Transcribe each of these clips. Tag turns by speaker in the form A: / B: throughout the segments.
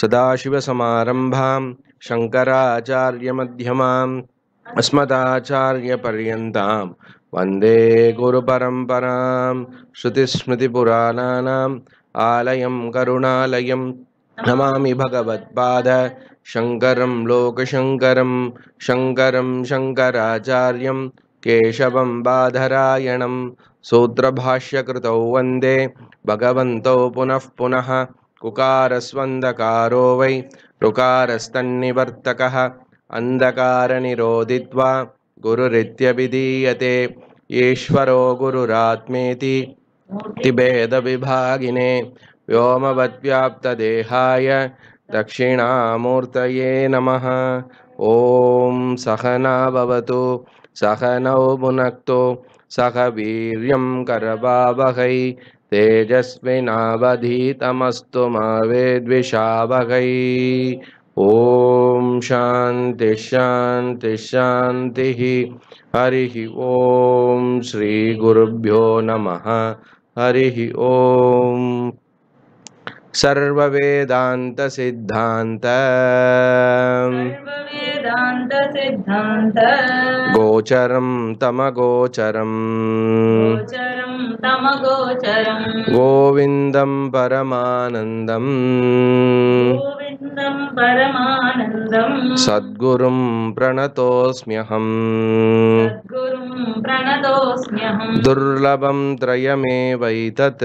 A: सदाशिवसमारम्भां
B: शङ्कराचार्यमध्यमाम् अस्मदाचार्यपर्यन्तां वन्दे गुरुपरम्परां श्रुतिस्मृतिपुराणानाम् आलयं करुणालयं नमामि भगवत्पाद शङ्करं लोकशङ्करं शङ्करं शङ्कराचार्यं केशवं बाधरायणं सूत्रभाष्यकृतौ वन्दे भगवन्तौ पुनः पुनः कुकारस्वन्धकारो वै ऋकारस्तन्निवर्तकः अन्धकारनिरोदित्वा गुरुरित्यभिधीयते ईश्वरो गुरुरात्मेतिभेदविभागिने व्योमवद्व्याप्तदेहाय दक्षिणामूर्तये नमः ॐ सहना भवतु सहनौ भुनक्तु सह वीर्यं करवावहै तेजस्विनावधीतमस्तु मावेद्विशावकै ॐ शान्तिः हरिः ॐ श्रीगुरुभ्यो नमः हरिः ॐ सर्ववेदान्तसिद्धान्त गोचरं तमगोचरम् गोविन्दं परमानन्दम् सद्गुरुं प्रणतोऽस्म्यहम् दुर्लभं त्रयमेवैतत्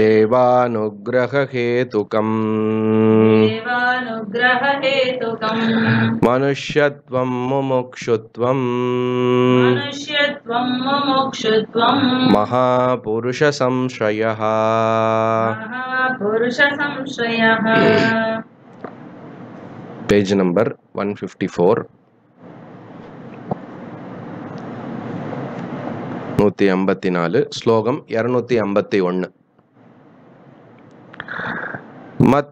B: देवानुग्रहकेतुकम् हेतुकम् मनुष्यत्वं मुमुक्षुत्वम्
A: मनुष्यत्वं मुमुक्षुत्वम्
B: महापुरुषसंश्रयः
A: महापुरुषसंश्रयः
B: page number one fifty four நூற்றி ஐம்பத்தி நாலு ஸ்லோகம் இரநூத்தி ஐம்பத்தி ஒன்று மத்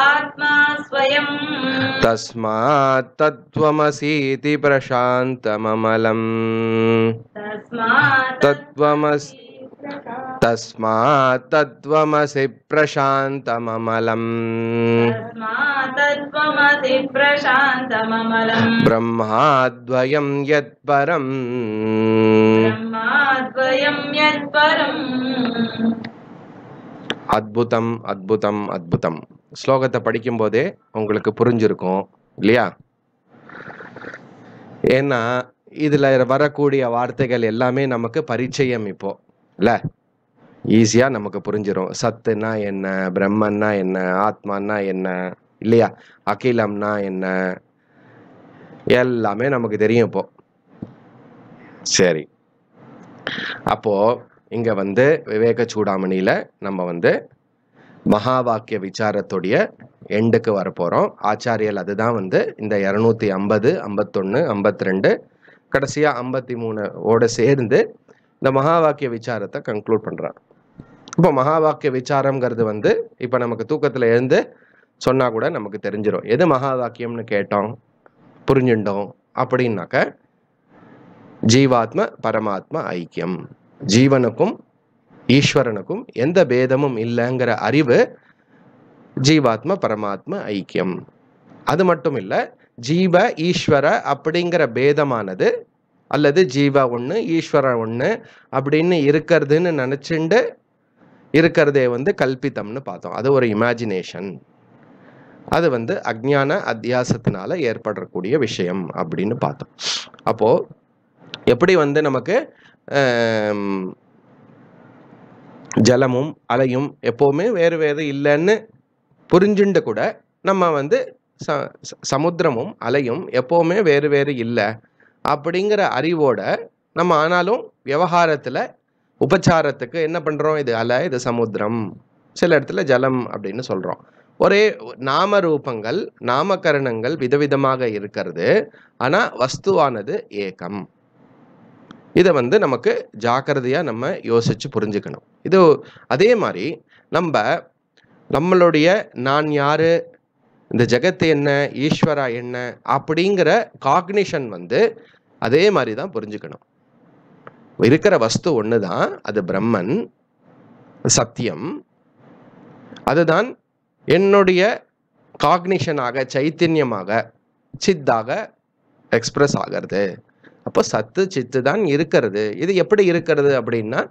A: आत्मा स्वयं
B: तस्मात् तत्त्वमसीति प्रशान्तममलम् तस्मात् तत्त्वमसि प्रशान्तममलम् ब्रह्माद्वयं यत्परम् अद्भुतम् अद्भुतम् अद्भुतम् ஸ்லோகத்தை படிக்கும்போதே உங்களுக்கு புரிஞ்சிருக்கும் இல்லையா ஏன்னா இதில் வரக்கூடிய வார்த்தைகள் எல்லாமே நமக்கு பரிச்சயம் இப்போ இல்லை ஈஸியாக நமக்கு புரிஞ்சிடும் சத்துனா என்ன பிரம்மன்னா என்ன ஆத்மான்னா என்ன இல்லையா அகிலம்னா என்ன எல்லாமே நமக்கு தெரியும் இப்போ சரி அப்போ இங்கே வந்து விவேக சூடாமணியில் நம்ம வந்து மகா வாக்கிய விசாரத்துடைய எண்டுக்கு வரப்போகிறோம் ஆச்சாரியல் அதுதான் வந்து இந்த இரநூத்தி ஐம்பது ஐம்பத்தொன்று ஐம்பத்தி ரெண்டு கடைசியாக ஐம்பத்தி மூணு ஓட சேர்ந்து இந்த மகா வாக்கிய விசாரத்தை கன்க்ளூட் பண்ணுறான் இப்போ மகா வாக்கிய விசாரங்கிறது வந்து இப்போ நமக்கு தூக்கத்தில் எழுந்து சொன்னால் கூட நமக்கு தெரிஞ்சிடும் எது மகா வாக்கியம்னு கேட்டோம் புரிஞ்சுட்டோம் அப்படின்னாக்க ஜீவாத்ம பரமாத்மா ஐக்கியம் ஜீவனுக்கும் ஈஸ்வரனுக்கும் எந்த பேதமும் இல்லைங்கிற அறிவு ஜீவாத்ம பரமாத்ம ஐக்கியம் அது மட்டும் இல்லை ஜீவ ஈஸ்வர அப்படிங்கிற பேதமானது அல்லது ஜீவ ஒன்று ஈஸ்வர ஒன்று அப்படின்னு இருக்கிறதுன்னு நினச்சிண்டு இருக்கிறதே வந்து கல்பித்தம்னு பார்த்தோம் அது ஒரு இமேஜினேஷன் அது வந்து அக்ஞான அத்தியாசத்தினால ஏற்படக்கூடிய விஷயம் அப்படின்னு பார்த்தோம் அப்போது எப்படி வந்து நமக்கு ஜலமும் அலையும் எப்போவுமே வேறு வேறு இல்லைன்னு புரிஞ்சுண்டு கூட நம்ம வந்து ச சமுத்திரமும் அலையும் எப்போவுமே வேறு வேறு இல்லை அப்படிங்கிற அறிவோட நம்ம ஆனாலும் விவகாரத்தில் உபச்சாரத்துக்கு என்ன பண்ணுறோம் இது அலை இது சமுத்திரம் சில இடத்துல ஜலம் அப்படின்னு சொல்கிறோம் ஒரே நாம ரூபங்கள் நாமகரணங்கள் விதவிதமாக இருக்கிறது ஆனால் வஸ்துவானது ஏக்கம் இதை வந்து நமக்கு ஜாக்கிரதையாக நம்ம யோசித்து புரிஞ்சுக்கணும் இது அதே மாதிரி நம்ம நம்மளுடைய நான் யார் இந்த ஜெகத்து என்ன ஈஸ்வரா என்ன அப்படிங்கிற காக்னிஷன் வந்து அதே மாதிரி தான் புரிஞ்சுக்கணும் இருக்கிற வஸ்து ஒன்று தான் அது பிரம்மன் சத்தியம் அதுதான் என்னுடைய காக்னிஷனாக சைத்தன்யமாக சித்தாக எக்ஸ்பிரஸ் ஆகிறது அப்போ சத்து சித்து தான் இருக்கிறது இது எப்படி இருக்கிறது அப்படின்னா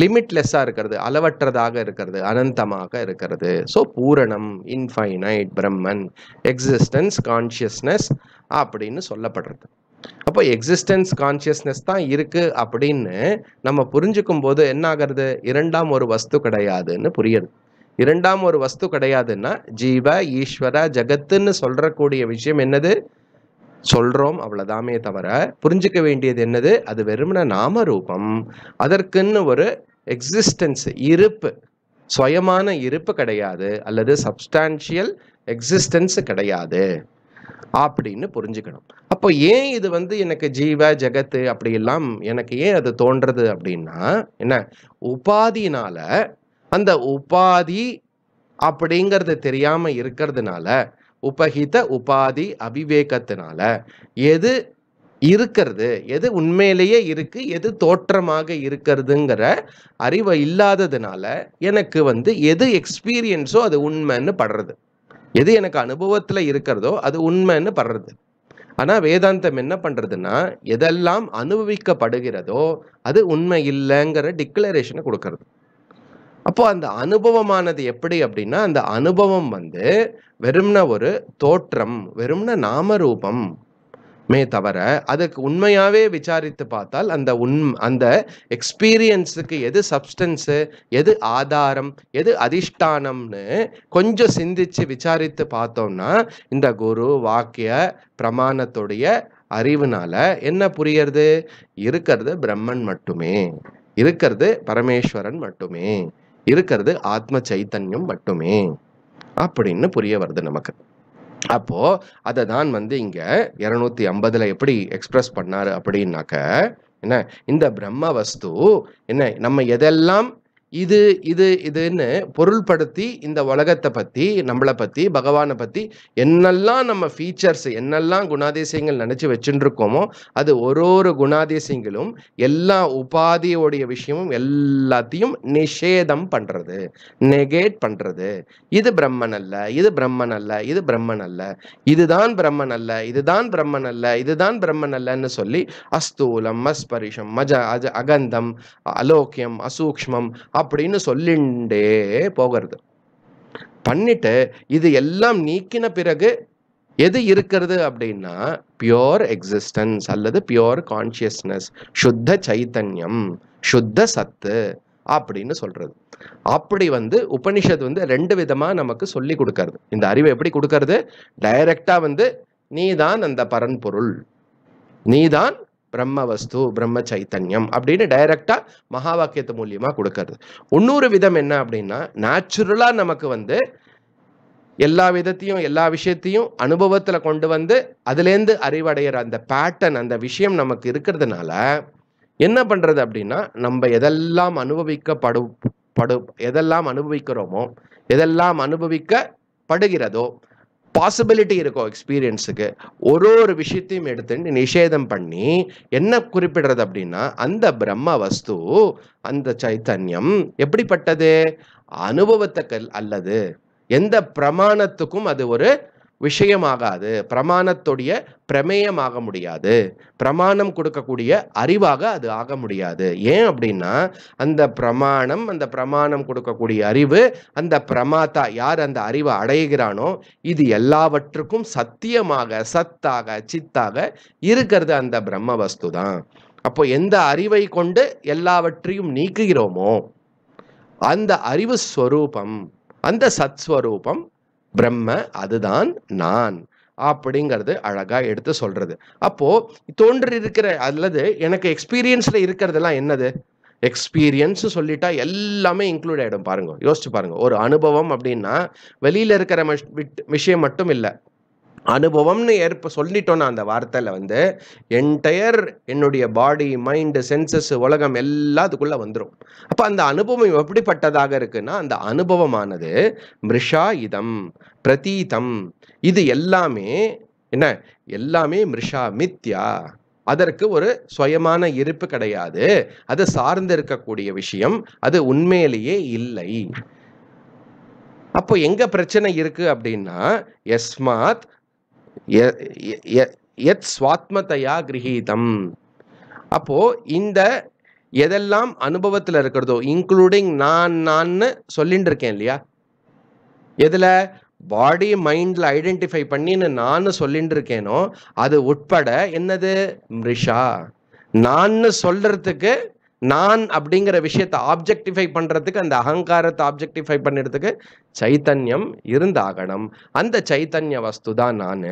B: லிமிட்லெஸ்ஸாக இருக்கிறது அளவற்றதாக இருக்கிறது அனந்தமாக இருக்கிறது ஸோ பூரணம் இன்ஃபைனைட் பிரம்மன் எக்ஸிஸ்டன்ஸ் கான்ஷியஸ்னஸ் அப்படின்னு சொல்லப்படுறது அப்போ எக்ஸிஸ்டன்ஸ் கான்ஷியஸ்னஸ் தான் இருக்குது அப்படின்னு நம்ம புரிஞ்சுக்கும் போது என்ன ஆகிறது இரண்டாம் ஒரு வஸ்து கிடையாதுன்னு புரியுது இரண்டாம் ஒரு வஸ்து கிடையாதுன்னா ஜீவ ஈஸ்வர ஜகத்துன்னு சொல்கிறக்கூடிய விஷயம் என்னது சொல்கிறோம் அவ்வளோதாமே தவிர புரிஞ்சுக்க வேண்டியது என்னது அது வெறுமன நாம ரூபம் அதற்குன்னு ஒரு எக்ஸிஸ்டன்ஸ் இருப்பு சுயமான இருப்பு கிடையாது அல்லது சப்ஸ்டான்ஷியல் எக்ஸிஸ்டன்ஸ் கிடையாது அப்படின்னு புரிஞ்சுக்கணும் அப்போ ஏன் இது வந்து எனக்கு ஜீவ ஜெகத்து அப்படி எல்லாம் எனக்கு ஏன் அது தோன்றது அப்படின்னா என்ன உபாதினால அந்த உபாதி அப்படிங்கிறது தெரியாமல் இருக்கிறதுனால உபகித உபாதி அபிவேகத்தினால எது இருக்கிறது எது உண்மையிலேயே இருக்கு எது தோற்றமாக இருக்கிறதுங்கிற அறிவை இல்லாததுனால எனக்கு வந்து எது எக்ஸ்பீரியன்ஸோ அது உண்மைன்னு படுறது எது எனக்கு அனுபவத்தில் இருக்கிறதோ அது உண்மைன்னு படுறது ஆனால் வேதாந்தம் என்ன பண்ணுறதுன்னா எதெல்லாம் அனுபவிக்கப்படுகிறதோ அது உண்மை இல்லைங்கிற டிக்ளரேஷனை கொடுக்கறது அப்போ அந்த அனுபவமானது எப்படி அப்படின்னா அந்த அனுபவம் வந்து வெறும்ன ஒரு தோற்றம் வெறும்ன நாமரூபம் மே தவிர அதுக்கு உண்மையாகவே விசாரித்து பார்த்தால் அந்த உண் அந்த எக்ஸ்பீரியன்ஸுக்கு எது சப்ஸ்டன்ஸு எது ஆதாரம் எது அதிஷ்டானம்னு கொஞ்சம் சிந்திச்சு விசாரித்து பார்த்தோம்னா இந்த குரு வாக்கிய பிரமாணத்துடைய அறிவுனால என்ன புரியறது இருக்கிறது பிரம்மன் மட்டுமே இருக்கிறது பரமேஸ்வரன் மட்டுமே இருக்கிறது ஆத்ம சைத்தன்யம் மட்டுமே அப்படின்னு புரிய வருது நமக்கு அப்போ அதை தான் வந்து இங்க இருநூத்தி ஐம்பதுல எப்படி எக்ஸ்பிரஸ் பண்ணாரு அப்படின்னாக்க என்ன இந்த பிரம்ம வஸ்து என்ன நம்ம எதெல்லாம் இது இது இதுன்னு பொருள்படுத்தி இந்த உலகத்தை பற்றி நம்மளை பற்றி பகவானை பற்றி என்னெல்லாம் நம்ம ஃபீச்சர்ஸ் என்னெல்லாம் குணாதிசயங்கள் நினச்சி வச்சுட்டுருக்கோமோ அது ஒரு ஒரு குணாதிசயங்களும் எல்லா உபாதியோடைய விஷயமும் எல்லாத்தையும் நிஷேதம் பண்ணுறது நெகேட் பண்ணுறது இது பிரம்மன் அல்ல இது பிரம்மன் அல்ல இது பிரம்மன் அல்ல இதுதான் பிரம்மன் அல்ல இதுதான் பிரம்மன் அல்ல இதுதான் பிரம்மன் அல்லன்னு சொல்லி அஸ்தூலம் அஸ்பரிஷம் மஜ அஜ அகந்தம் அலோக்கியம் அசூக்மம் அப்படின்னு சொல்லிண்டே போகிறது பண்ணிட்டு இது எல்லாம் நீக்கின பிறகு எது இருக்கிறது அப்படின்னா பியோர் எக்ஸிஸ்டன்ஸ் அல்லது பியோர் கான்சியஸ்னஸ் சுத்த சைத்தன்யம் சுத்த சத்து அப்படின்னு சொல்றது அப்படி வந்து உபனிஷத் வந்து ரெண்டு விதமா நமக்கு சொல்லி கொடுக்கறது இந்த அறிவை எப்படி கொடுக்கறது டைரக்டா வந்து நீதான் அந்த பரன்பொருள் நீதான் பிரம்ம வஸ்து பிரம்ம சைத்தன்யம் அப்படின்னு டைரக்டா மகா வாக்கியத்து மூலியமாக கொடுக்கறது இன்னொரு விதம் என்ன அப்படின்னா நேச்சுரலாக நமக்கு வந்து எல்லா விதத்தையும் எல்லா விஷயத்தையும் அனுபவத்தில் கொண்டு வந்து அதுலேருந்து அறிவடைகிற அந்த பேட்டர்ன் அந்த விஷயம் நமக்கு இருக்கிறதுனால என்ன பண்ணுறது அப்படின்னா நம்ம எதெல்லாம் அனுபவிக்கப்படு படு எதெல்லாம் அனுபவிக்கிறோமோ எதெல்லாம் அனுபவிக்கப்படுகிறதோ பாசிபிலிட்டி இருக்கும் எக்ஸ்பீரியன்ஸுக்கு ஒரு ஒரு விஷயத்தையும் எடுத்து நிஷேதம் பண்ணி என்ன குறிப்பிடுறது அப்படின்னா அந்த பிரம்ம வஸ்து அந்த சைத்தன்யம் எப்படிப்பட்டது அனுபவத்துக்கு அல்லது எந்த பிரமாணத்துக்கும் அது ஒரு விஷயமாகாது பிரமாணத்துடைய பிரமேயமாக முடியாது பிரமாணம் கொடுக்கக்கூடிய அறிவாக அது ஆக முடியாது ஏன் அப்படின்னா அந்த பிரமாணம் அந்த பிரமாணம் கொடுக்கக்கூடிய அறிவு அந்த பிரமாதா யார் அந்த அறிவை அடைகிறானோ இது எல்லாவற்றுக்கும் சத்தியமாக சத்தாக சித்தாக இருக்கிறது அந்த பிரம்ம வஸ்து தான் அப்போ எந்த அறிவை கொண்டு எல்லாவற்றையும் நீக்குகிறோமோ அந்த அறிவு ஸ்வரூபம் அந்த சத்ஸ்வரூபம் பிரம்ம அதுதான் நான் அப்படிங்கிறது அழகாக எடுத்து சொல்கிறது அப்போது தோன்று இருக்கிற அல்லது எனக்கு எக்ஸ்பீரியன்ஸில் இருக்கிறதெல்லாம் என்னது எக்ஸ்பீரியன்ஸ் சொல்லிட்டா எல்லாமே இன்க்ளூட் ஆகிடும் பாருங்க யோசிச்சு பாருங்க ஒரு அனுபவம் அப்படின்னா வெளியில் இருக்கிற விஷயம் மட்டும் இல்லை அனுபவம்னு ஏற்ப சொல்லிட்டோன்னா அந்த வார்த்தையில் வந்து என்டையர் என்னுடைய பாடி மைண்டு சென்சஸ் உலகம் எல்லாத்துக்குள்ளே வந்துடும் அப்போ அந்த அனுபவம் எப்படிப்பட்டதாக இருக்குன்னா அந்த அனுபவமானது மிருஷா இதம் பிரதீதம் இது எல்லாமே என்ன எல்லாமே மிருஷா மித்யா அதற்கு ஒரு சுயமான இருப்பு கிடையாது அது சார்ந்து இருக்கக்கூடிய விஷயம் அது உண்மையிலேயே இல்லை அப்போ எங்க பிரச்சனை இருக்கு அப்படின்னா எஸ்மாத் எத் சுவாத்மத்தையா கிரகீதம் அப்போ இந்த எதெல்லாம் அனுபவத்தில் இருக்கிறதோ இன்க்ளூடிங் நான் நான் சொல்லிட்டு இருக்கேன் இல்லையா எதில் பாடி மைண்டில் ஐடென்டிஃபை பண்ணின்னு நான் சொல்லிட்டு இருக்கேனோ அது உட்பட என்னது மிருஷா நான் சொல்றதுக்கு நான் அப்படிங்கிற விஷயத்தை ஆப்ஜெக்டிஃபை பண்ணுறதுக்கு அந்த அகங்காரத்தை ஆப்ஜெக்டிஃபை பண்ணுறதுக்கு சைத்தன்யம் இருந்தாகணும் அந்த சைத்தன்ய வஸ்து தான் நான்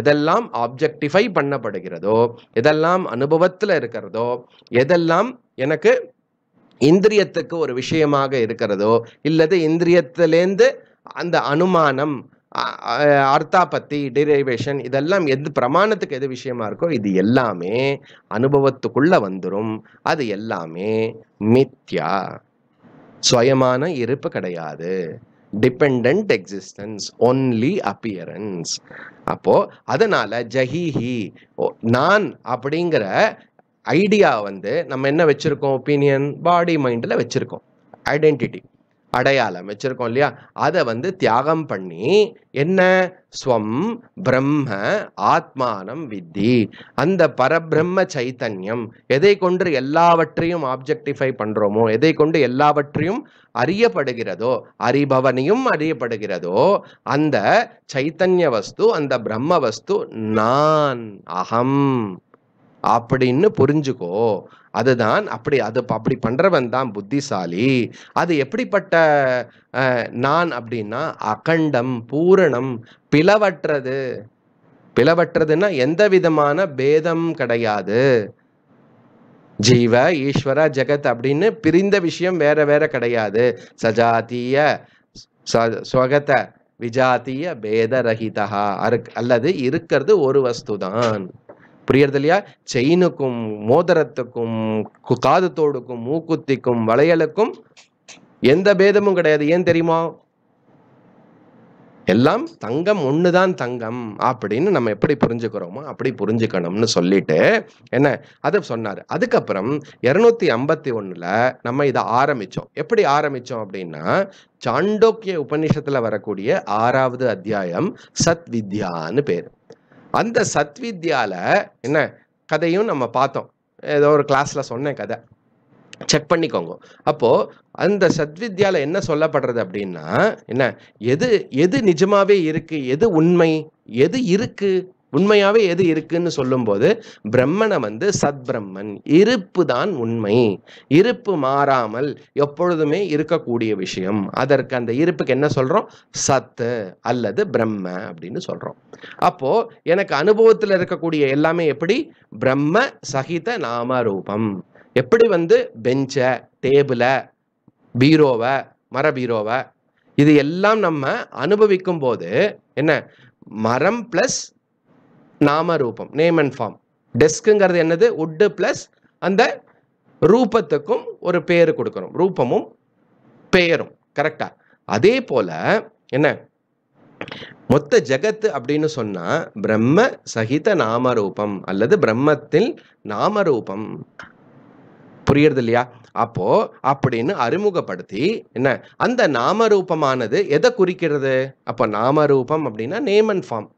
B: எதெல்லாம் ஆப்ஜெக்டிஃபை பண்ணப்படுகிறதோ எதெல்லாம் அனுபவத்தில் இருக்கிறதோ எதெல்லாம் எனக்கு இந்திரியத்துக்கு ஒரு விஷயமாக இருக்கிறதோ இல்லது இந்திரியத்திலேருந்து அந்த அனுமானம் அர்த்தாபத்தி டிரைவேஷன் இதெல்லாம் எது பிரமாணத்துக்கு எது விஷயமா இருக்கோ இது எல்லாமே அனுபவத்துக்குள்ள வந்துடும் அது எல்லாமே மித்யா சுயமான இருப்பு கிடையாது டிபெண்ட் எக்ஸிஸ்டன்ஸ் ஒன்லி அப்பியரன்ஸ் அப்போ அதனால ஜஹிஹி நான் அப்படிங்கிற ஐடியா வந்து நம்ம என்ன வச்சிருக்கோம் ஒப்பீனியன் பாடி மைண்டில் வச்சிருக்கோம் ஐடென்டிட்டி அடையாளம் வச்சிருக்கோம் இல்லையா அதை வந்து தியாகம் பண்ணி என்ன ஸ்வம் பிரம்ம ஆத்மானம் வித்தி அந்த பரபிரம்ம சைத்தன்யம் எதை கொண்டு எல்லாவற்றையும் ஆப்ஜெக்டிஃபை பண்ணுறோமோ எதை கொண்டு எல்லாவற்றையும் அறியப்படுகிறதோ அறிபவனையும் அறியப்படுகிறதோ அந்த சைத்தன்ய வஸ்து அந்த பிரம்ம வஸ்து நான் அகம் அப்படின்னு புரிஞ்சுக்கோ அதுதான் அப்படி அது அப்படி பண்றவன் தான் புத்திசாலி அது எப்படிப்பட்ட நான் அப்படின்னா அகண்டம் பூரணம் பிளவற்றது பிளவற்றதுன்னா எந்த விதமான பேதம் கிடையாது ஜீவ ஈஸ்வர ஜெகத் அப்படின்னு பிரிந்த விஷயம் வேற வேற கிடையாது சஜாத்திய ஸ்வகத விஜாத்திய பேதரகிதா அல்லது இருக்கிறது ஒரு வஸ்து தான் புரியறது இல்லையா செயினுக்கும் மோதிரத்துக்கும் காதுத்தோடுக்கும் மூக்குத்திக்கும் வளையலுக்கும் எந்த பேதமும் கிடையாது ஏன் தெரியுமா எல்லாம் தங்கம் ஒன்று தான் தங்கம் அப்படின்னு நம்ம எப்படி புரிஞ்சுக்கிறோமோ அப்படி புரிஞ்சுக்கணும்னு சொல்லிட்டு என்ன அதை சொன்னார் அதுக்கப்புறம் இரநூத்தி ஐம்பத்தி ஒன்றில் நம்ம இதை ஆரம்பித்தோம் எப்படி ஆரம்பித்தோம் அப்படின்னா சாண்டோக்கிய உபநிஷத்தில் வரக்கூடிய ஆறாவது அத்தியாயம் சத் வித்யான்னு பேர் அந்த சத்வித்யால என்ன கதையும் நம்ம பார்த்தோம் ஏதோ ஒரு கிளாஸ்ல சொன்னேன் கதை செக் பண்ணிக்கோங்க அப்போ அந்த சத்வித்யால என்ன சொல்லப்படுறது அப்படின்னா என்ன எது எது நிஜமாவே இருக்கு எது உண்மை எது இருக்கு உண்மையாகவே எது இருக்குன்னு சொல்லும்போது பிரம்மனை வந்து சத் பிரம்மன் இருப்பு தான் உண்மை இருப்பு மாறாமல் எப்பொழுதுமே இருக்கக்கூடிய விஷயம் அதற்கு அந்த இருப்புக்கு என்ன சொல்கிறோம் சத்து அல்லது பிரம்ம அப்படின்னு சொல்கிறோம் அப்போது எனக்கு அனுபவத்தில் இருக்கக்கூடிய எல்லாமே எப்படி பிரம்ம சகித நாம ரூபம் எப்படி வந்து பெஞ்சை டேபிளை பீரோவை மர பீரோவை இது எல்லாம் நம்ம அனுபவிக்கும் போது என்ன மரம் ப்ளஸ் நாமரூபம் நேம் அண்ட் ஃபார்ம் டெஸ்க்குங்கிறது என்னது உட்டு ப்ளஸ் அந்த ரூபத்துக்கும் ஒரு பேர் கொடுக்கணும் ரூபமும் பெயரும் கரெக்டா அதே போல என்ன மொத்த ஜெகத்து அப்படின்னு சொன்னா பிரம்ம சகித நாமரூபம் அல்லது பிரம்மத்தில் நாமரூபம் புரியுறது இல்லையா அப்போ அப்படின்னு அறிமுகப்படுத்தி என்ன அந்த நாமரூபமானது எதை குறிக்கிறது அப்போ நாமரூபம் அப்படின்னா நேம் அண்ட் ஃபார்ம்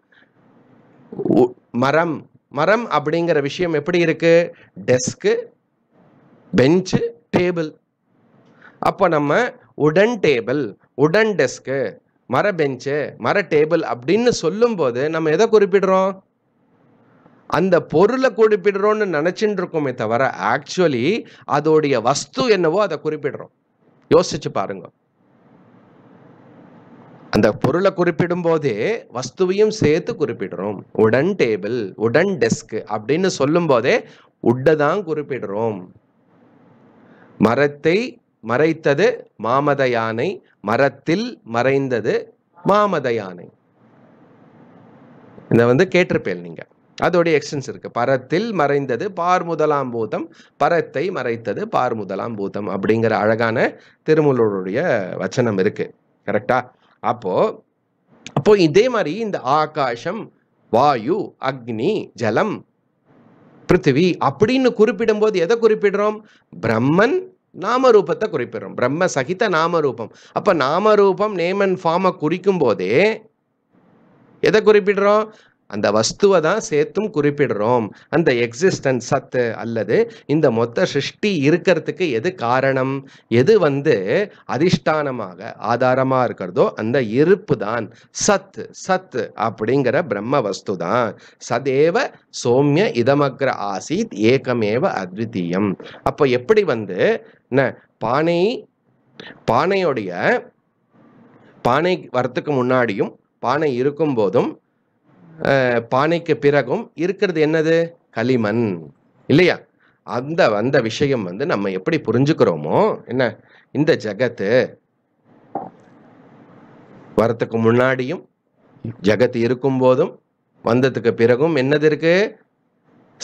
B: மரம் மரம் அப்படிங்கிற விஷயம் எப்படி இருக்கு டெஸ்க்கு பெஞ்சு டேபிள் அப்போ நம்ம உடன் டேபிள் உடன் டெஸ்க்கு மர பெஞ்சு மர டேபிள் அப்படின்னு சொல்லும்போது நம்ம எதை குறிப்பிடுறோம் அந்த பொருளை குறிப்பிடுறோம்னு நினைச்சுட்டு இருக்கோமே தவிர ஆக்சுவலி அதோடைய வஸ்து என்னவோ அதை குறிப்பிடுறோம் யோசிச்சு பாருங்கள் அந்த பொருளை குறிப்பிடும் போதே வஸ்துவையும் சேர்த்து குறிப்பிடுறோம் உடன் டேபிள் உடன் டெஸ்க் அப்படின்னு சொல்லும் போதே உட்டை தான் குறிப்பிடுறோம் மரத்தை மறைத்தது மாமத யானை மரத்தில் மறைந்தது மாமத யானை இதை வந்து கேட்டிருப்பேன் நீங்க அதோடைய எக்ஸ்டென்ஸ் இருக்கு பரத்தில் மறைந்தது பார் முதலாம் பூதம் பரத்தை மறைத்தது பார் முதலாம் பூதம் அப்படிங்கிற அழகான திருமூலருடைய வச்சனம் இருக்கு கரெக்டா அப்போ அப்போ இதே மாதிரி இந்த ஆகாசம் வாயு அக்னி ஜலம் பிருத்திவி அப்படின்னு குறிப்பிடும் போது எதை குறிப்பிடுறோம் பிரம்மன் நாமரூபத்தை குறிப்பிடுறோம் பிரம்ம சகித நாமரூபம் அப்போ நாமரூபம் நேம் அண்ட் ஃபார்மை குறிக்கும் போதே எதை குறிப்பிடுறோம் அந்த வஸ்துவை தான் சேர்த்தும் குறிப்பிடுறோம் அந்த எக்ஸிஸ்டன்ஸ் சத்து அல்லது இந்த மொத்த சிருஷ்டி இருக்கிறதுக்கு எது காரணம் எது வந்து அதிஷ்டானமாக ஆதாரமாக இருக்கிறதோ அந்த இருப்பு தான் சத்து சத்து அப்படிங்கிற பிரம்ம வஸ்து தான் சதேவ சோம்ய இதமக்ர ஆசித் ஏகமேவ அத்விதீயம் அப்போ எப்படி வந்து பானை பானையுடைய பானை வரத்துக்கு முன்னாடியும் பானை இருக்கும் போதும் பானைக்கு பிறகும் இருக்கிறது என்னது களிமண் இல்லையா அந்த அந்த விஷயம் வந்து நம்ம எப்படி புரிஞ்சுக்கிறோமோ என்ன இந்த ஜகத்து வரத்துக்கு முன்னாடியும் ஜகத்து இருக்கும் போதும் வந்ததுக்கு பிறகும் என்னது இருக்கு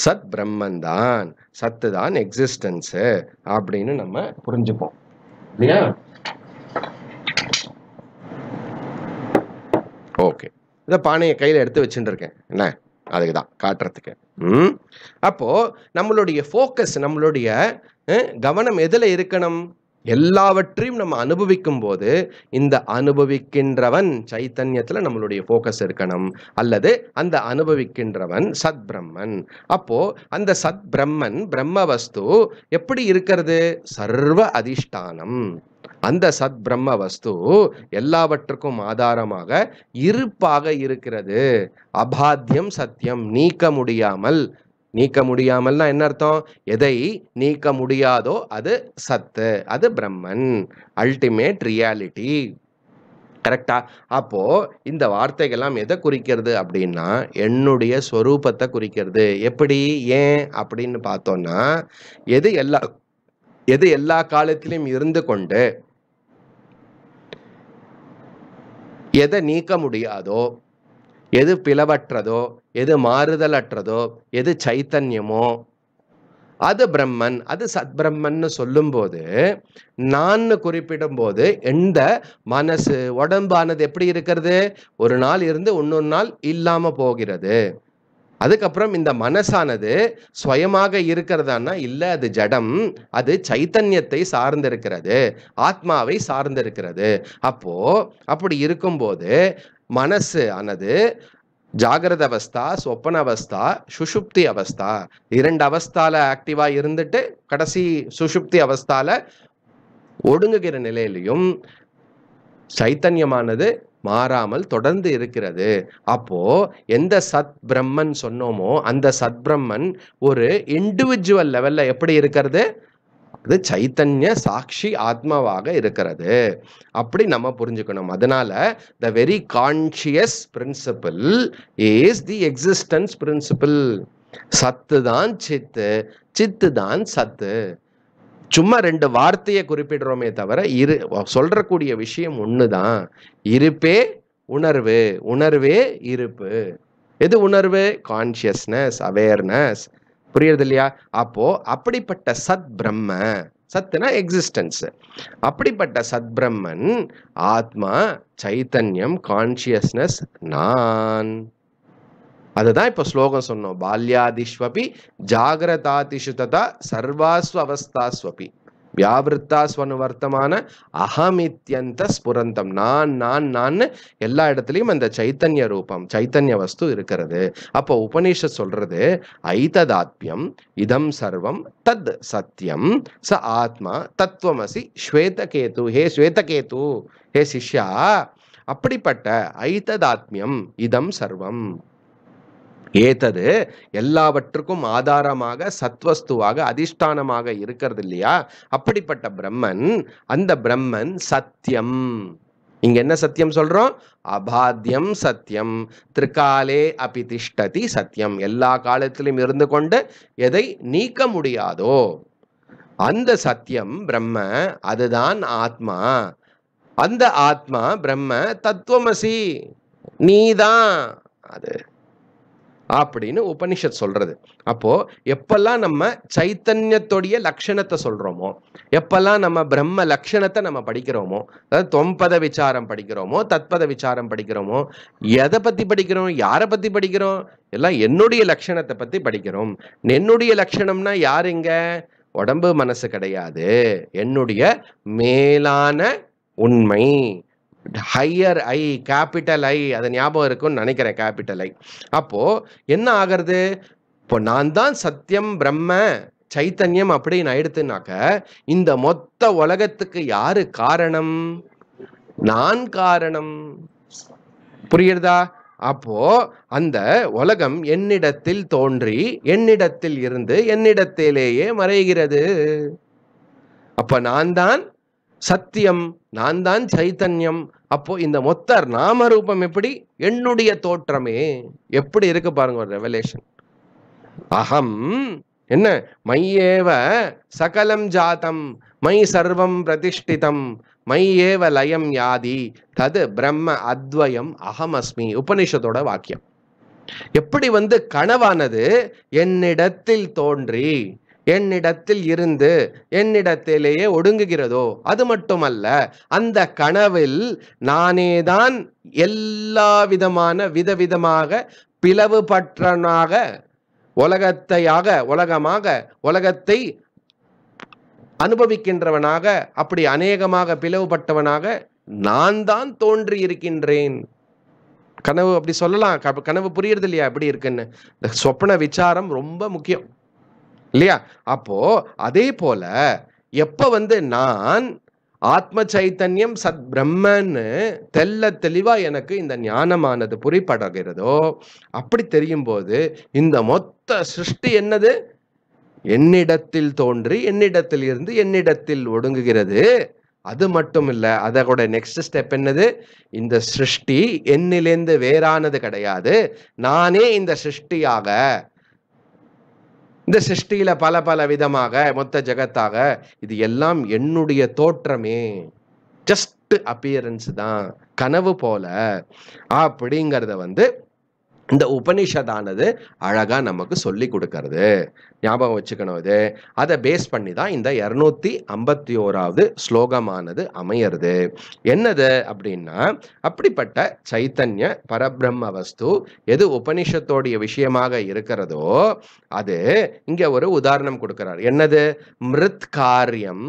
B: சத் பிரம்மன் தான் சத்து தான் எக்ஸிஸ்டன்ஸு அப்படின்னு நம்ம புரிஞ்சுப்போம் இல்லையா ஓகே இந்த பானையை கையில் எடுத்து வச்சுட்டு இருக்கேன் என்ன அதுக்கு தான் காட்டுறதுக்கு ம் அப்போது நம்மளுடைய ஃபோக்கஸ் நம்மளுடைய கவனம் எதில் இருக்கணும் எல்லாவற்றையும் நம்ம அனுபவிக்கும் போது இந்த அனுபவிக்கின்றவன் சைத்தன்யத்தில் நம்மளுடைய ஃபோக்கஸ் இருக்கணும் அல்லது அந்த அனுபவிக்கின்றவன் சத் பிரம்மன் அப்போ அந்த சத் பிரம்மன் பிரம்ம வஸ்து எப்படி இருக்கிறது சர்வ அதிஷ்டானம் அந்த சத் பிரம்ம வஸ்து எல்லாவற்றுக்கும் ஆதாரமாக இருப்பாக இருக்கிறது அபாத்தியம் சத்தியம் நீக்க முடியாமல் நீக்க முடியாமல்னா என்ன அர்த்தம் எதை நீக்க முடியாதோ அது சத்து அது பிரம்மன் அல்டிமேட் ரியாலிட்டி கரெக்டா அப்போ இந்த வார்த்தைகள்லாம் எதை குறிக்கிறது அப்படின்னா என்னுடைய ஸ்வரூபத்தை குறிக்கிறது எப்படி ஏன் அப்படின்னு பார்த்தோம்னா எது எல்லா எது எல்லா காலத்திலையும் இருந்து கொண்டு எதை நீக்க முடியாதோ எது பிளவற்றதோ எது மாறுதலற்றதோ எது சைத்தன்யமோ அது பிரம்மன் அது சத் சொல்லும்போது நான் குறிப்பிடும் போது மனசு உடம்பானது எப்படி இருக்கிறது ஒரு நாள் இருந்து இன்னொரு நாள் இல்லாம போகிறது அதுக்கப்புறம் இந்த மனசானது சுயமாக இருக்கிறதானா இல்லை அது ஜடம் அது சைத்தன்யத்தை சார்ந்திருக்கிறது ஆத்மாவை சார்ந்திருக்கிறது அப்போ அப்படி இருக்கும்போது மனசு ஆனது ஜாகிரத அவஸ்தா சொப்பன அவஸ்தா சுஷுப்தி அவஸ்தா இரண்டு அவஸ்தால ஆக்டிவா இருந்துட்டு கடைசி சுஷுப்தி அவஸ்தால ஒடுங்குகிற நிலையிலையும் சைத்தன்யமானது மாறாமல் தொடர்ந்து இருக்கிறது அப்போ எந்த சத் பிரம்மன் சொன்னோமோ அந்த சத் பிரம்மன் ஒரு இண்டிவிஜுவல் லெவல்ல எப்படி இருக்கிறது அது சைத்தன்ய சாட்சி ஆத்மாவாக இருக்கிறது அப்படி நம்ம புரிஞ்சுக்கணும் அதனால the very conscious principle is the existence principle சத்து தான் சித்து சித்து தான் சத்து சும்மா ரெண்டு வார்த்தையை குறிப்பிடுறோமே தவிர இரு சொல்றக்கூடிய விஷயம் ஒன்று தான் இருப்பே உணர்வு உணர்வே இருப்பு எது உணர்வு கான்சியஸ்னஸ் அவேர்னஸ் புரியுறது இல்லையா அப்போ அப்படிப்பட்ட சத் பிரம்ம சத்துனா எக்ஸிஸ்டன்ஸ் அப்படிப்பட்ட சத் பிரம்மன் ஆத்மா சைத்தன்யம் கான்சியஸ்னஸ் நான் அதுதான் இப்போ ஸ்லோகம் சொன்னோம் பால்யாதிஷ்வபி ஜாகிரதாதிஷு ததா சர்வாஸ்வ அவஸ்தாஸ்வபி வியாபிருத்தாஸ்வனு வர்த்தமான அகமித்யந்த ஸ்புரந்தம் நான் நான் நான் எல்லா இடத்துலையும் அந்த சைத்தன்ய ரூபம் சைத்தன்ய வஸ்து இருக்கிறது அப்போ உபனிஷத் சொல்றது ஐததாத்மியம் இதம் சர்வம் தத் சத்தியம் ச ஆத்மா தத்துவமசி ஸ்வேதகேது ஹே ஸ்வேதகேது ஹே சிஷ்யா அப்படிப்பட்ட ஐததாத்மியம் இதம் சர்வம் ஏத்தது எல்லாவற்றுக்கும் ஆதாரமாக சத்வஸ்துவாக அதிஷ்டானமாக இருக்கிறது இல்லையா அப்படிப்பட்ட பிரம்மன் அந்த பிரம்மன் சத்தியம் இங்க என்ன சத்தியம் சொல்றோம் அபாத்தியம் சத்தியம் திருக்காலே அபி திஷ்டதி சத்தியம் எல்லா காலத்திலும் இருந்து கொண்டு எதை நீக்க முடியாதோ அந்த சத்தியம் பிரம்ம அதுதான் ஆத்மா அந்த ஆத்மா பிரம்ம தத்துவமசி நீதான் அது அப்படின்னு உபனிஷத் சொல்றது அப்போ எப்பெல்லாம் நம்ம சைத்தன்யத்துடைய லட்சணத்தை சொல்றோமோ எப்பெல்லாம் நம்ம பிரம்ம லட்சணத்தை நம்ம படிக்கிறோமோ அதாவது தொம்பத விசாரம் படிக்கிறோமோ தத்பத விசாரம் படிக்கிறோமோ எதை பத்தி படிக்கிறோம் யாரை பத்தி படிக்கிறோம் எல்லாம் என்னுடைய லட்சணத்தை பத்தி படிக்கிறோம் என்னுடைய லட்சணம்னா யாருங்க உடம்பு மனசு கிடையாது என்னுடைய மேலான உண்மை ஹையர் ஐ கேபிட்டல் ஐ அது ஞாபகம் இருக்கும்னு நினைக்கிறேன் கேபிட்டல் ஐ அப்போது என்ன ஆகிறது இப்போ நான் தான் சத்தியம் பிரம்ம சைத்தன்யம் அப்படின்னு ஆயிடுத்துனாக்க இந்த மொத்த உலகத்துக்கு யாரு காரணம் நான் காரணம் புரியுறதா அப்போ அந்த உலகம் என்னிடத்தில் தோன்றி என்னிடத்தில் இருந்து என்னிடத்திலேயே மறைகிறது அப்ப நான் தான் சத்தியம் நான் தான் சைத்தன்யம் அப்போ இந்த மொத்த நாமரூபம் எப்படி என்னுடைய தோற்றமே எப்படி இருக்கு பாருங்க ஒரு ரெவலேஷன் அகம் என்ன மையேவ சகலம் ஜாத்தம் மை சர்வம் பிரதிஷ்டிதம் மையேவ லயம் யாதி தது பிரம்ம அத்வயம் அகமஸ்மி உபனிஷத்தோட வாக்கியம் எப்படி வந்து கனவானது என்னிடத்தில் தோன்றி என்னிடத்தில் இருந்து என்னிடத்திலேயே ஒடுங்குகிறதோ அது மட்டுமல்ல அந்த கனவில் நானேதான் எல்லா விதமான விதவிதமாக பற்றனாக உலகத்தையாக உலகமாக உலகத்தை அனுபவிக்கின்றவனாக அப்படி அநேகமாக பிளவுபட்டவனாக நான் தான் தோன்றி இருக்கின்றேன் கனவு அப்படி சொல்லலாம் கனவு புரியுறது இல்லையா எப்படி இருக்குன்னு இந்த சொப்பன விசாரம் ரொம்ப முக்கியம் இல்லையா அப்போ அதே போல எப்ப வந்து நான் ஆத்ம சைத்தன்யம் சத் பிரம்மன்னு தெல்ல தெளிவா எனக்கு இந்த ஞானமானது புரிப்படுகிறதோ அப்படி தெரியும் போது இந்த மொத்த சிருஷ்டி என்னது என்னிடத்தில் தோன்றி என்னிடத்தில் இருந்து என்னிடத்தில் ஒடுங்குகிறது அது மட்டும் இல்லை கூட நெக்ஸ்ட் ஸ்டெப் என்னது இந்த சிருஷ்டி என்னிலேருந்து வேறானது கிடையாது நானே இந்த சிருஷ்டியாக இந்த சிருஷ்டியில் பல பல விதமாக மொத்த ஜெகத்தாக இது எல்லாம் என்னுடைய தோற்றமே ஜஸ்ட் அப்பியரன்ஸ் தான் கனவு போல அப்படிங்கிறத வந்து இந்த உபனிஷதானது அழகாக நமக்கு சொல்லி கொடுக்கறது ஞாபகம் வச்சுக்கணும் இது அதை பேஸ் பண்ணி தான் இந்த இரநூத்தி ஐம்பத்தி ஓராவது ஸ்லோகமானது அமையிறது என்னது அப்படின்னா அப்படிப்பட்ட சைத்தன்ய பரபிரம்ம வஸ்து எது உபனிஷத்தோடைய விஷயமாக இருக்கிறதோ அது இங்கே ஒரு உதாரணம் கொடுக்கிறார் என்னது மிருத் காரியம்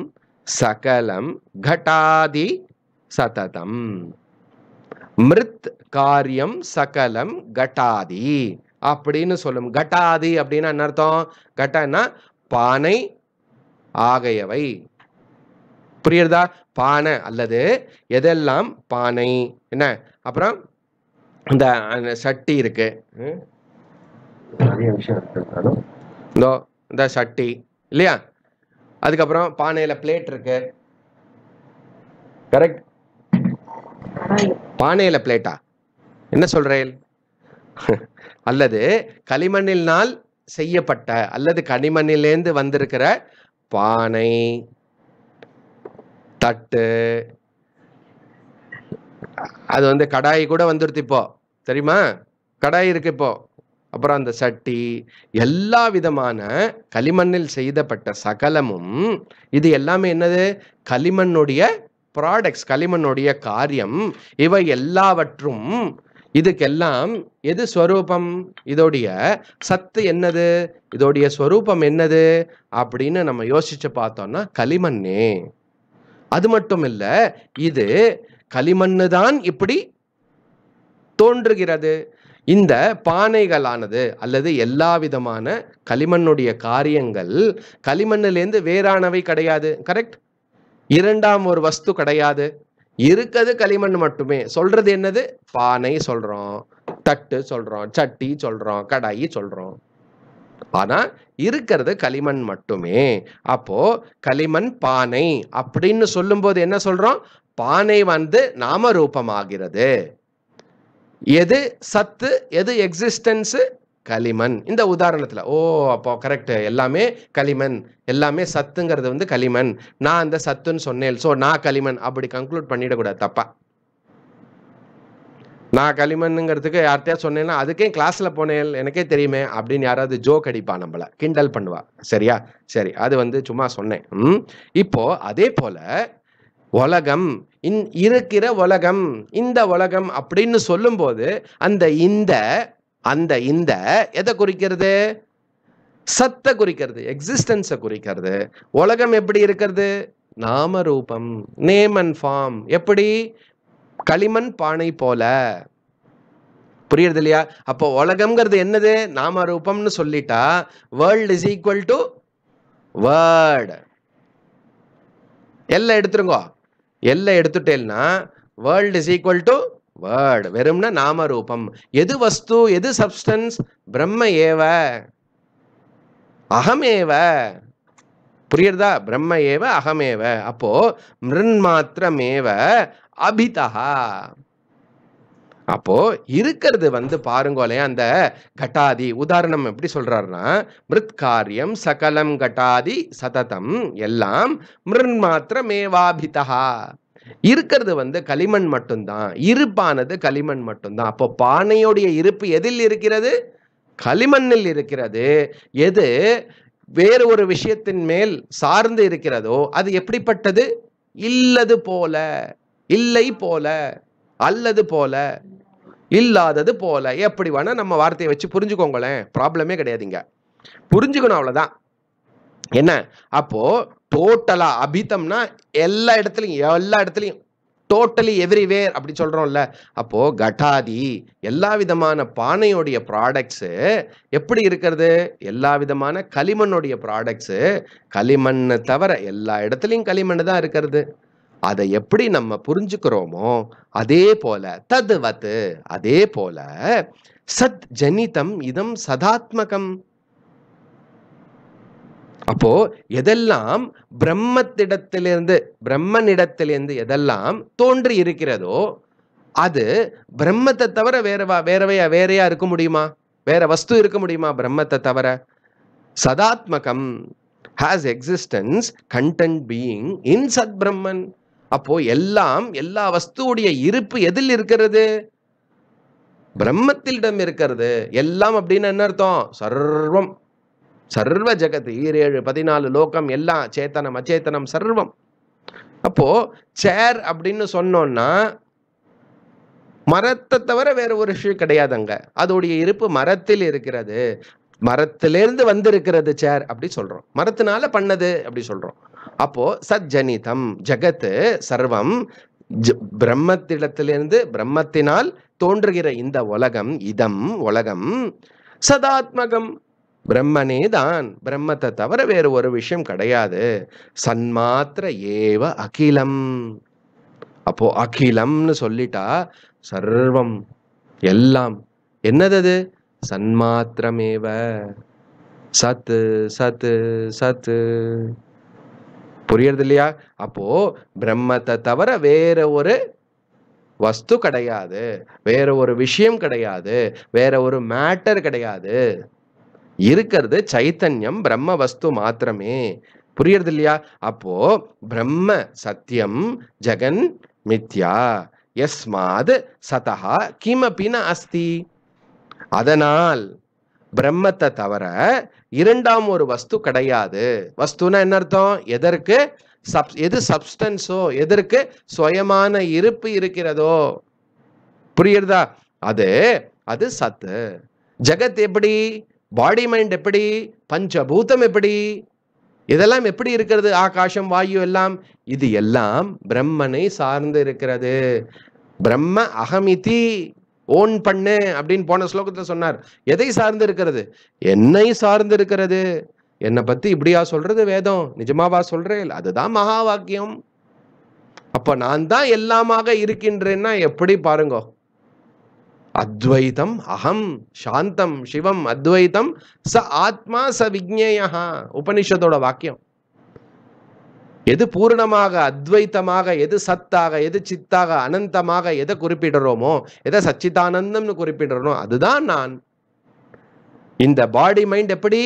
B: சகலம் கட்டாதி சததம் மிருத் காரியம் சகலம் கட்டாதி அப்படின்னு சொல்லும் கட்டாதி அப்படின்னா என்ன அர்த்தம் கட்டன்னா பானை ஆகையவை புரியுறதா பானை அல்லது எதெல்லாம் பானை என்ன அப்புறம் இந்த சட்டி இருக்கு இந்தோ இந்த சட்டி இல்லையா அதுக்கப்புறம் பானையில் பிளேட் இருக்கு கரெக்ட் பானையில் பிளேட்டா என்ன சொல்கிறேன் அல்லது களிமண்ணினால் செய்யப்பட்ட அல்லது களிமண்ணிலேருந்து வந்திருக்கிற பானை தட்டு அது வந்து கடாய் கூட வந்துடுது இப்போ தெரியுமா கடாய் இருக்கு இப்போ அப்புறம் அந்த சட்டி எல்லா விதமான களிமண்ணில் செய்தப்பட்ட சகலமும் இது எல்லாமே என்னது களிமண்ணுடைய ப்ராடக்ட்ஸ் களிமண்ணுடைய காரியம் இவை எல்லாவற்றும் இதுக்கெல்லாம் எது ஸ்வரூபம் இதோடைய சத்து என்னது இதோடைய ஸ்வரூபம் என்னது அப்படின்னு நம்ம யோசிச்சு பார்த்தோம்னா களிமண்ணே அது மட்டும் இல்லை இது களிமண்ணு தான் இப்படி தோன்றுகிறது இந்த பானைகளானது அல்லது எல்லா விதமான களிமண்ணுடைய காரியங்கள் களிமண்ணிலேருந்து வேறானவை கிடையாது கரெக்ட் இரண்டாம் ஒரு வஸ்து கிடையாது இருக்கிறது களிமண் மட்டுமே சொல்றது என்னது பானை சொல்றோம் தட்டு சொல்றோம் சட்டி சொல்றோம் கடாயி சொல்றோம் ஆனா இருக்கிறது களிமண் மட்டுமே அப்போ களிமண் பானை அப்படின்னு சொல்லும்போது என்ன சொல்றோம் பானை வந்து நாம ரூபமாகிறது எது சத்து எது எக்ஸிஸ்டன்ஸு களிமண் இந்த உதாரணத்தில் ஓ அப்போ கரெக்டு எல்லாமே களிமண் எல்லாமே சத்துங்கிறது வந்து களிமண் நான் அந்த சத்துன்னு சொன்னேன் ஸோ நான் களிமண் அப்படி கன்க்ளூட் பண்ணிடக்கூடாது தப்பா நான் களிமண்ணுங்கிறதுக்கு யார்கிட்டயா சொன்னேன்னா அதுக்கே கிளாஸில் போனேன் எனக்கே தெரியுமே அப்படின்னு யாராவது ஜோக் அடிப்பா நம்மளை கிண்டல் பண்ணுவா சரியா சரி அது வந்து சும்மா சொன்னேன் ம் இப்போ அதே போல உலகம் இன் இருக்கிற உலகம் இந்த உலகம் அப்படின்னு சொல்லும்போது அந்த இந்த அந்த இந்த எதை குறிக்கிறது சத்தை குறிக்கிறது எக்ஸிஸ்டன்ஸை குறிக்கிறது உலகம் எப்படி இருக்கிறது நாம ரூபம் நேம் அண்ட் ஃபார்ம் எப்படி களிமண் பானை போல புரியுறது இல்லையா அப்போ உலகம்ங்கிறது என்னது நாம ரூபம்னு சொல்லிட்டா world is equal to word எல்லாம் எடுத்துருங்கோ எல்லாம் எடுத்துட்டேன்னா world is equal to word வெறும்னா நாமரூபம் எது வஸ்து எது சப்ஸ்டன்ஸ் பிரம்ம ஏவ அகமேவ புரியுறதா பிரம்ம ஏவ அகமேவ அப்போ மிருன் மாத்திரமேவ அபிதா அப்போ இருக்கிறது வந்து பாருங்கோலே அந்த கட்டாதி உதாரணம் எப்படி சொல்றாருன்னா மிருத்காரியம் சகலம் கட்டாதி சததம் எல்லாம் மிருன் மாத்திரமேவாபிதா இருக்கிறது வந்து களிமண் மட்டும்தான் இருப்பானது களிமண் மட்டும்தான் அப்போ பானையுடைய இருப்பு எதில் இருக்கிறது களிமண்ணில் இருக்கிறது எது வேறு ஒரு விஷயத்தின் மேல் சார்ந்து இருக்கிறதோ அது எப்படிப்பட்டது இல்லது போல இல்லை போல அல்லது போல இல்லாதது போல எப்படி வேணா நம்ம வார்த்தையை வச்சு புரிஞ்சுக்கோங்களேன் ப்ராப்ளமே கிடையாதுங்க புரிஞ்சுக்கணும் அவ்வளோதான் என்ன அப்போது டோட்டலாக அபிதம்னா எல்லா இடத்துலையும் எல்லா இடத்துலையும் டோட்டலி எவ்ரிவேர் அப்படி சொல்கிறோம்ல அப்போது கட்டாதி எல்லா விதமான பானையோடைய ப்ராடக்ட்ஸு எப்படி இருக்கிறது எல்லா விதமான களிமண்ணுடைய ப்ராடக்ட்ஸு களிமண்ணை தவிர எல்லா இடத்துலையும் களிமண் தான் இருக்கிறது அதை எப்படி நம்ம புரிஞ்சுக்கிறோமோ அதே போல ததுவத்து அதே போல சத் ஜனிதம் இதம் சதாத்மகம் அப்போ எதெல்லாம் பிரம்மத்திடத்திலிருந்து பிரம்மனிடத்திலிருந்து எதெல்லாம் தோன்றி இருக்கிறதோ அது பிரம்மத்தை தவிர வேறவா வேறவையா வேறையா இருக்க முடியுமா வேற வஸ்து இருக்க முடியுமா பிரம்மத்தை தவிர சதாத்மகம் has existence content being in சத் பிரம்மன் அப்போ எல்லாம் எல்லா வஸ்துவுடைய இருப்பு எதில் இருக்கிறது பிரம்மத்திலிடம் இருக்கிறது எல்லாம் அப்படின்னு என்ன அர்த்தம் சர்வம் சர்வ ஜெகத் ஈரேழு பதினாலு லோகம் எல்லாம் சேத்தனம் அச்சேத்தனம் சர்வம் அப்போ சேர் அப்படின்னு சொன்னோம்னா மரத்தை தவிர வேற ஒரு விஷயம் கிடையாதுங்க அதோடைய இருப்பு மரத்தில் இருக்கிறது மரத்திலிருந்து வந்திருக்கிறது சேர் அப்படி சொல்றோம் மரத்தினால பண்ணது அப்படி சொல்றோம் அப்போ சஜ்ஜனிதம் ஜகத்து சர்வம் பிரம்மத்திடத்திலிருந்து பிரம்மத்தினால் தோன்றுகிற இந்த உலகம் இதம் உலகம் சதாத்மகம் பிரம்மனே தான் பிரம்மத்தை தவிர வேறு ஒரு விஷயம் கிடையாது சன்மாத்திர ஏவ அகிலம் அப்போ அகிலம்னு சொல்லிட்டா சர்வம் எல்லாம் என்னது சன்மாத்திரமேவ சத்து சத்து சத்து புரியறது இல்லையா அப்போ பிரம்மத்தை தவிர வேற ஒரு வஸ்து கிடையாது வேற ஒரு விஷயம் கிடையாது வேற ஒரு மேட்டர் கிடையாது இருக்கிறது சைத்தன்யம் பிரம்ம வஸ்து மாத்திரமே புரியறது இல்லையா அப்போ பிரம்ம சத்தியம் ஜெகன் மித்யா எஸ்மாத் சதா அப்படின்னு அஸ்தி அதனால் பிரம்மத்தை தவிர இரண்டாம் ஒரு வஸ்து கிடையாது வஸ்துனா என்ன அர்த்தம் எதற்கு சப் எது சப்ஸ்டன்ஸோ எதற்கு சுயமான இருப்பு இருக்கிறதோ புரியுறதா அது அது சத்து ஜெகத் எப்படி பாடி மைண்ட் எப்படி பஞ்சபூதம் எப்படி இதெல்லாம் எப்படி இருக்கிறது ஆகாசம் வாயு எல்லாம் இது எல்லாம் பிரம்மனை சார்ந்து இருக்கிறது பிரம்ம அகமிதி ஓன் பண்ணு அப்படின்னு போன ஸ்லோகத்தில் சொன்னார் எதை சார்ந்து இருக்கிறது என்னை சார்ந்து இருக்கிறது என்னை பத்தி இப்படியா சொல்றது வேதம் நிஜமாவா சொல்றேன் அதுதான் மகா வாக்கியம் அப்ப நான் தான் எல்லாமாக இருக்கின்றேன்னா எப்படி பாருங்க அத்வைதம் அகம் சாந்தம் சிவம் அத்வைதம் ச ஆத்மா ச விக்னேயா உபனிஷத்தோட வாக்கியம் எது பூர்ணமாக அத்வைத்தமாக எது சத்தாக எது சித்தாக அனந்தமாக எதை குறிப்பிடுறோமோ எதை சச்சிதானந்தம்னு குறிப்பிடுறோமோ அதுதான் நான் இந்த பாடி மைண்ட் எப்படி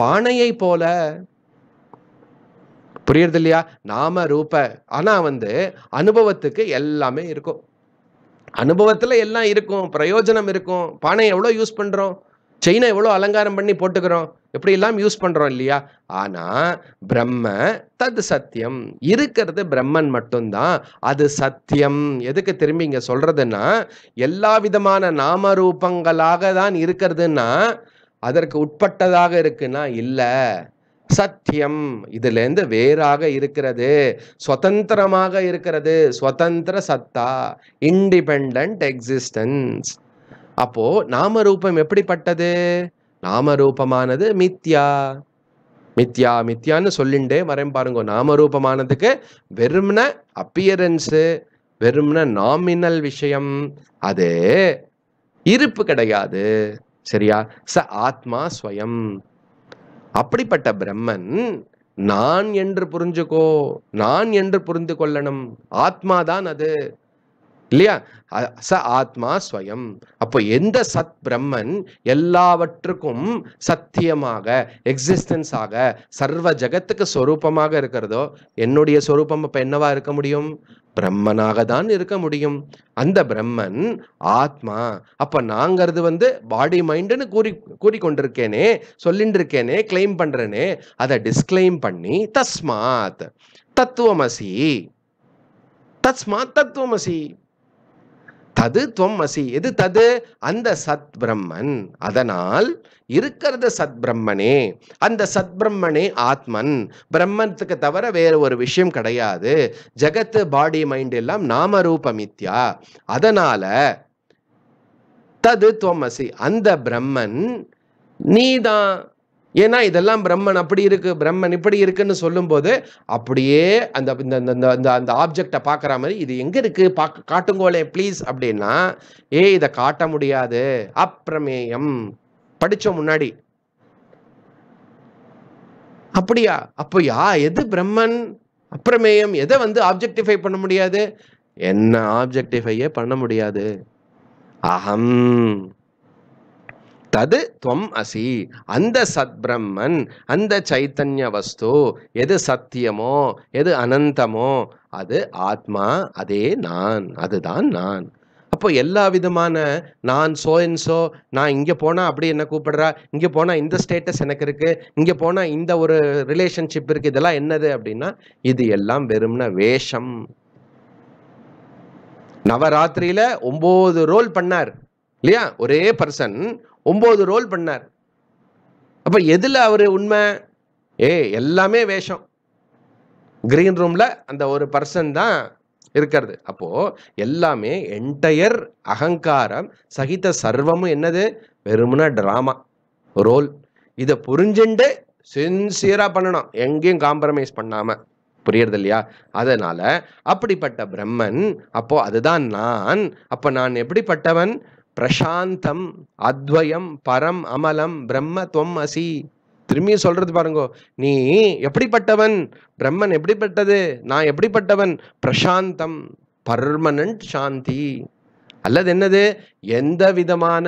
B: பானையை போல புரியுறது இல்லையா நாம ரூப ஆனா வந்து அனுபவத்துக்கு எல்லாமே இருக்கும் அனுபவத்தில் எல்லாம் இருக்கும் பிரயோஜனம் இருக்கும் பானை எவ்வளோ யூஸ் பண்ணுறோம் செயினை எவ்வளோ அலங்காரம் பண்ணி போட்டுக்கிறோம் எல்லாம் யூஸ் பண்ணுறோம் இல்லையா ஆனால் பிரம்ம தது சத்தியம் இருக்கிறது பிரம்மன் மட்டும்தான் அது சத்தியம் எதுக்கு திரும்பி இங்கே சொல்கிறதுன்னா எல்லா விதமான நாம ரூபங்களாக தான் இருக்கிறதுன்னா அதற்கு உட்பட்டதாக இருக்குன்னா இல்லை சத்தியம் இதுலேருந்து வேறாக இருக்கிறது சுதந்திரமாக இருக்கிறது சுதந்திர சத்தா இண்டிபெண்ட் எக்ஸிஸ்டன்ஸ் அப்போ நாமரூபம் எப்படிப்பட்டது நாமரூபமானது மித்யா மித்யா மித்யான்னு சொல்லிண்டே வரேன் பாருங்க நாமரூபமானதுக்கு வெறும்ன அப்பியரன்ஸு வெறும்ன நாமினல் விஷயம் அது இருப்பு கிடையாது சரியா ச ஆத்மா ஸ்வயம் அப்படிப்பட்ட பிரம்மன் நான் என்று புரிஞ்சுக்கோ நான் என்று புரிந்து கொள்ளணும் ஆத்மா தான் அது இல்லையா ச ஆத்மா ஸ்வயம் அப்போ எந்த சத் பிரம்மன் எல்லாவற்றுக்கும் சத்தியமாக எக்ஸிஸ்டன்ஸாக சர்வ ஜகத்துக்கு சொரூபமாக இருக்கிறதோ என்னுடைய சொரூபம் இப்போ என்னவா இருக்க முடியும் பிரம்மனாக தான் இருக்க முடியும் அந்த பிரம்மன் ஆத்மா அப்ப நாங்கிறது வந்து பாடி மைண்டுன்னு கூறி கூறிக்கொண்டிருக்கேனே சொல்லிட்டு இருக்கேனே கிளைம் பண்றேனே அதை டிஸ்கிளைம் பண்ணி தஸ்மாத் தத்துவமசி தஸ்மாத் தத்துவமசி தது துவம் அசி எது தது அந்த சத் பிரம்மன் அதனால் இருக்கிறது சத்பிரம்மனே அந்த சத்பிரம்மனே ஆத்மன் பிரம்மத்துக்கு தவிர வேறு ஒரு விஷயம் கிடையாது ஜெகத்து பாடி மைண்ட் எல்லாம் நாம ரூபமித்யா அதனால தது துவமசி அந்த பிரம்மன் நீதான் ஏன்னா இதெல்லாம் பிரம்மன் அப்படி இருக்கு பிரம்மன் இப்படி இருக்குன்னு சொல்லும்போது அப்படியே அந்த இந்த அந்த ஆப்ஜெக்டை பார்க்குற மாதிரி இது எங்கே இருக்கு பார்க்க காட்டுங்கோலே ப்ளீஸ் அப்படின்னா ஏ இதை காட்ட முடியாது அப்பிரமேயம் படித்தோம் முன்னாடி அப்படியா அப்போ யா எது பிரம்மன் அப்புறமேயம் எதை வந்து ஆப்ஜெக்டிஃபை பண்ண முடியாது என்ன ஆப்ஜெக்டிஃபையே பண்ண முடியாது அகம் தது துவம் அசி அந்த சத் பிரம்மன் அந்த சைத்தன்ய வஸ்து எது சத்தியமோ எது அனந்தமோ அது ஆத்மா அதே நான் அதுதான் நான் அப்போ எல்லா விதமான நான் சோ என் சோ நான் இங்கே போனால் அப்படி என்ன கூப்பிடுறா இங்கே போனால் இந்த ஸ்டேட்டஸ் எனக்கு இருக்குது இங்கே போனால் இந்த ஒரு ரிலேஷன்ஷிப் இருக்குது இதெல்லாம் என்னது அப்படின்னா இது எல்லாம் வெறும்னா வேஷம் நவராத்திரியில் ஒம்பது ரோல் பண்ணார் இல்லையா ஒரே பர்சன் ஒம்பது ரோல் பண்ணார் அப்போ எதில் அவர் உண்மை ஏ எல்லாமே வேஷம் க்ரீன் ரூமில் அந்த ஒரு பர்சன் தான் இருக்கிறது அப்போ எல்லாமே என்டையர் அகங்காரம் சகித சர்வமும் என்னது வெறுமனா ட்ராமா ரோல் இதை புரிஞ்சுண்டு சின்சியராக பண்ணணும் எங்கேயும் காம்ப்ரமைஸ் பண்ணாமல் புரியுறது இல்லையா அதனால் அப்படிப்பட்ட பிரம்மன் அப்போது அதுதான் நான் அப்போ நான் எப்படிப்பட்டவன் பிரசாந்தம் அத்வயம் பரம் அமலம் பிரம்ம துவம் அசி திரும்பியும் சொல்றது பாருங்கோ நீ எப்படிப்பட்டவன் பிரம்மன் எப்படிப்பட்டது நான் எப்படிப்பட்டவன் பிரசாந்தம் பர்மனண்ட் சாந்தி அல்லது என்னது எந்த விதமான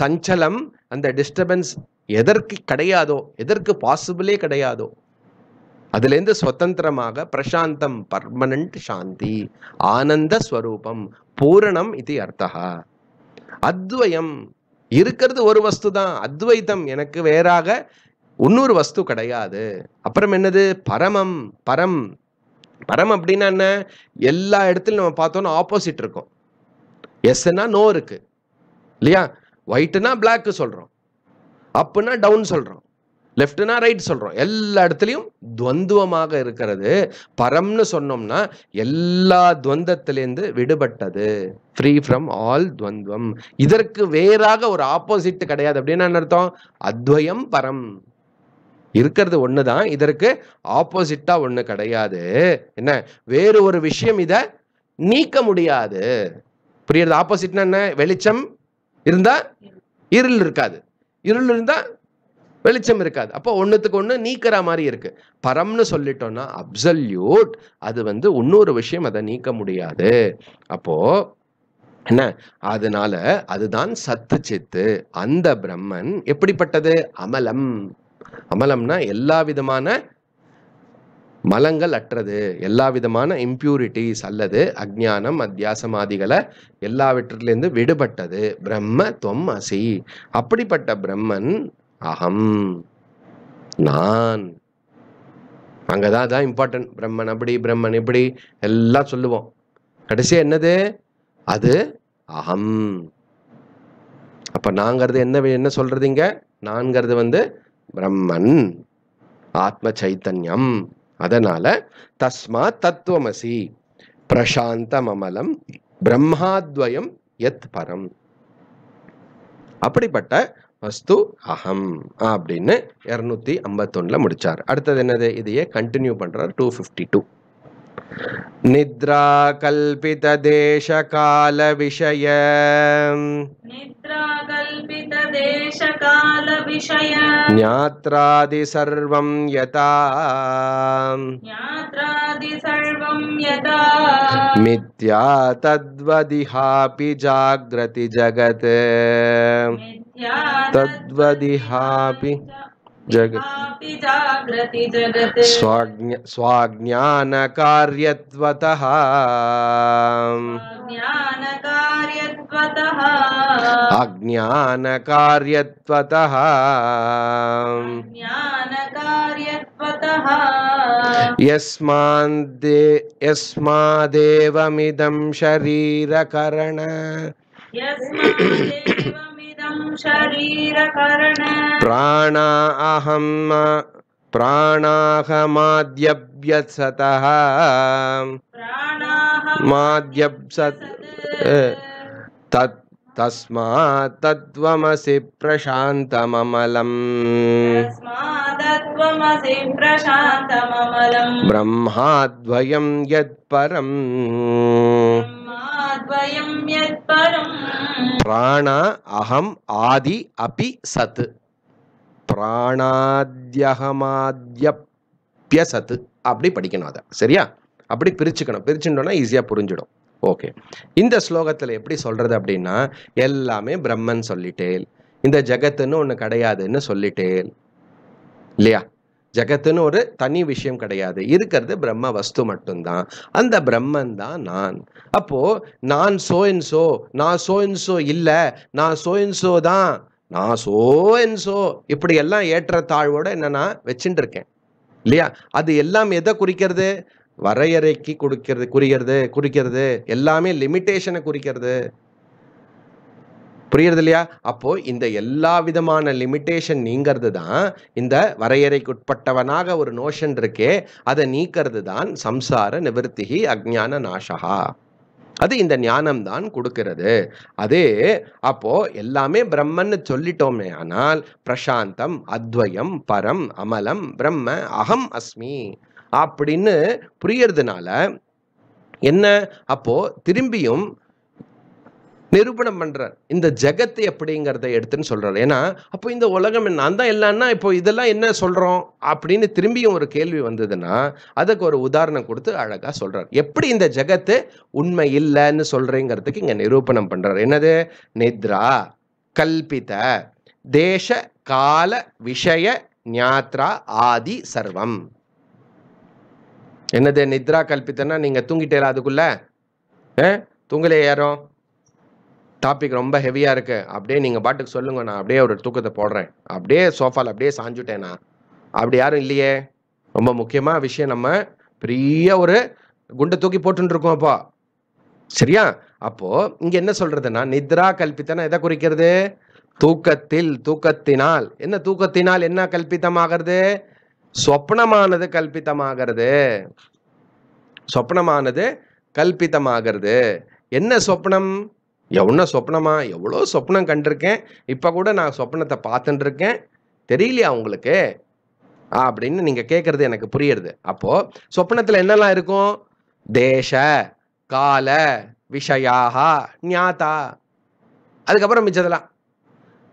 B: சஞ்சலம் அந்த டிஸ்டர்பன்ஸ் எதற்கு கிடையாதோ எதற்கு பாசிபிளே கிடையாதோ அதுலேருந்து சுதந்திரமாக பிரசாந்தம் பர்மனண்ட் சாந்தி ஆனந்த ஸ்வரூபம் பூரணம் இது அர்த்தா அத்வயம் இருக்கிறது ஒரு வஸ்து தான் அத்வைத்தம் எனக்கு வேறாக இன்னொரு வஸ்து கிடையாது அப்புறம் என்னது பரமம் பரம் பரம் அப்படின்னா என்ன எல்லா இடத்துலையும் நம்ம பார்த்தோம்னா ஆப்போசிட் இருக்கும் எஸ்னா நோ இருக்கு இல்லையா ஒயிட்னா பிளாக் சொல்கிறோம் அப்புனா டவுன் சொல்கிறோம் லெஃப்ட்னா ரைட் சொல்கிறோம் எல்லா இடத்துலையும் துவந்துவமாக இருக்கிறது பரம்னு சொன்னோம்னா எல்லா துவந்தத்திலேருந்து விடுபட்டது ஃப்ரீ ஃப்ரம் ஆல் துவந்துவம் இதற்கு வேறாக ஒரு ஆப்போசிட் கிடையாது அப்படின்னு என்ன அர்த்தம் அத்வயம் பரம் இருக்கிறது ஒன்று தான் இதற்கு ஆப்போசிட்டாக ஒன்று கிடையாது என்ன வேறு ஒரு விஷயம் இதை நீக்க முடியாது புரியுறது ஆப்போசிட்னா என்ன வெளிச்சம் இருந்தால் இருள் இருக்காது இருள் இருந்தால் வெளிச்சம் இருக்காது அப்போ ஒன்றுத்துக்கு ஒன்று நீக்கிற மாதிரி இருக்குது பரம்னு சொல்லிட்டோம்னா அப்சல்யூட் அது வந்து இன்னொரு விஷயம் அதை நீக்க முடியாது அப்போ என்ன அதனால அதுதான் சத்து சித்து அந்த பிரம்மன் எப்படிப்பட்டது அமலம் அமலம்னா எல்லா விதமான மலங்கள் அற்றது எல்லா விதமான இம்ப்யூரிட்டிஸ் அல்லது அஜ்ஞானம் அத்தியாசமாதிகளை எல்லாவற்றிலேருந்து விடுபட்டது பிரம்ம தொம் அசி அப்படிப்பட்ட பிரம்மன் அகம் நான் அங்கே தான் அதான் இம்பார்ட்டன்ட் பிரம்மன் அப்படி பிரம்மன் இப்படி எல்லாம் சொல்லுவோம் கடைசியா என்னது அது அகம் அப்போ நாங்கிறது என்ன என்ன இங்க நான்கிறது வந்து பிரம்மன் ஆத்ம சைத்தன்யம் அதனால தஸ்மா தத்துவமசி பிரசாந்த மமலம் பிரம்மாத்வயம் எத் பரம் அப்படிப்பட்ட அஸ்து அகம் அப்படின்னு இரநூத்தி ஐம்பத்தொன்னுல முடிச்சார் அடுத்தது என்னது இதையே கண்டினியூ பண்றார் டூ ஃபிஃப்டி டூ நித்ரா கல்பித தேச கால விஷய
A: நித்ரா கல்பித தேச கால விஷய
B: ஞாத்ராதி சர்வம் யதா
A: ஞாத்ராதி சர்வம் யதா
B: மித்யா தத்வதிஹாபி ஜாக்ரதி ஜகத் तद्वदिहापि जगति स्वज्ञानकार्यत्वतः अज्ञानकार्यत्वतः यस्मान्दे यस्मादेवमिदं शरीरकरण
A: शरीरकरण
B: प्राणा अहम् प्राणाहमाद्यव्यसतः
A: माद्यव्यसत्
B: तत् तस्मात् तत्त्वमसि प्रशान्तममलम् ब्रह्माद्वयं यत्परम् பிராண அகம் ஆதி அபி சத் பிராணாத்யகமாத்யப்ய சத் அப்படி படிக்கணும் அதை சரியா அப்படி பிரிச்சுக்கணும் பிரிச்சுட்டோம்னா ஈஸியாக புரிஞ்சிடும் ஓகே இந்த ஸ்லோகத்தில் எப்படி சொல்கிறது அப்படின்னா எல்லாமே பிரம்மன் சொல்லிட்டேல் இந்த ஜெகத்துன்னு ஒன்று கிடையாதுன்னு சொல்லிட்டேல் இல்லையா ஜகத்துன்னு ஒரு தனி விஷயம் கிடையாது இருக்கிறது பிரம்ம வஸ்து மட்டும்தான் அந்த பிரம்மன் தான் நான் அப்போ நான் சோ சோ நான் சோ சோ இல்லை நான் சோ சோ தான் நான் சோ அண்ட் சோ இப்படி எல்லாம் ஏற்ற தாழ்வோட நான் வச்சுட்டு இருக்கேன் இல்லையா அது எல்லாம் எதை குறிக்கிறது வரையறைக்கு கொடுக்கிறது குறிக்கிறது குறிக்கிறது எல்லாமே லிமிட்டேஷனை குறிக்கிறது புரியுறது இல்லையா அப்போது இந்த எல்லா விதமான லிமிட்டேஷன் நீங்கிறது தான் இந்த வரையறைக்குட்பட்டவனாக ஒரு நோஷன் இருக்கே அதை நீக்கிறது தான் சம்சார நிவர்த்திகி அக்ஞான நாசகா அது இந்த ஞானம் தான் கொடுக்கிறது அது அப்போ எல்லாமே பிரம்மன்னு சொல்லிட்டோமே ஆனால் பிரசாந்தம் அத்வயம் பரம் அமலம் பிரம்ம அகம் அஸ்மி அப்படின்னு புரியறதுனால என்ன அப்போ திரும்பியும் நிரூபணம் பண்றார் இந்த ஜெகத்து எப்படிங்கிறத எடுத்துன்னு சொல்றாரு ஏன்னா அப்போ இந்த உலகம் என்ன அந்த இல்லைன்னா இப்போ இதெல்லாம் என்ன சொல்றோம் அப்படின்னு திரும்பியும் ஒரு கேள்வி வந்ததுன்னா அதுக்கு ஒரு உதாரணம் கொடுத்து அழகா சொல்றாரு எப்படி இந்த ஜெகத்து உண்மை இல்லைன்னு சொல்றேங்கிறதுக்கு இங்க நிரூபணம் பண்றாரு என்னது நித்ரா கல்பித தேச கால விஷய ஞாத்ரா ஆதி சர்வம் என்னது நித்ரா கல்பித்தன்னா நீங்க தூங்கிட்டேரா அதுக்குள்ள தூங்கலையே யாரும் டாபிக் ரொம்ப ஹெவியாக இருக்குது அப்படியே நீங்கள் பாட்டுக்கு சொல்லுங்க நான் அப்படியே ஒரு தூக்கத்தை போடுறேன் அப்படியே சோஃபாவில் அப்படியே சாஞ்சுட்டேனா அப்படி யாரும் இல்லையே ரொம்ப முக்கியமாக விஷயம் நம்ம பெரிய ஒரு குண்டை தூக்கி போட்டுருக்கோம் அப்போ சரியா அப்போ இங்கே என்ன சொல்றதுன்னா நித்ரா கல்பித்தனா எதை குறிக்கிறது தூக்கத்தில் தூக்கத்தினால் என்ன தூக்கத்தினால் என்ன கல்பித்தமாகிறது சொப்னமானது கல்பித்தமாகிறது சொப்னமானது கல்பித்தமாகிறது என்ன சொப்னம் எவ்வளோ சொப்னமா எவ்வளோ சொப்னம் கண்டிருக்கேன் இப்போ கூட நான் சொப்னத்தை பார்த்துட்டுருக்கேன் தெரியலையா உங்களுக்கு அப்படின்னு நீங்கள் கேட்குறது எனக்கு புரியுறது அப்போது சொப்னத்தில் என்னெல்லாம் இருக்கும் தேச கால விஷயாகா ஞாத்தா அதுக்கப்புறம் மிச்சதெல்லாம்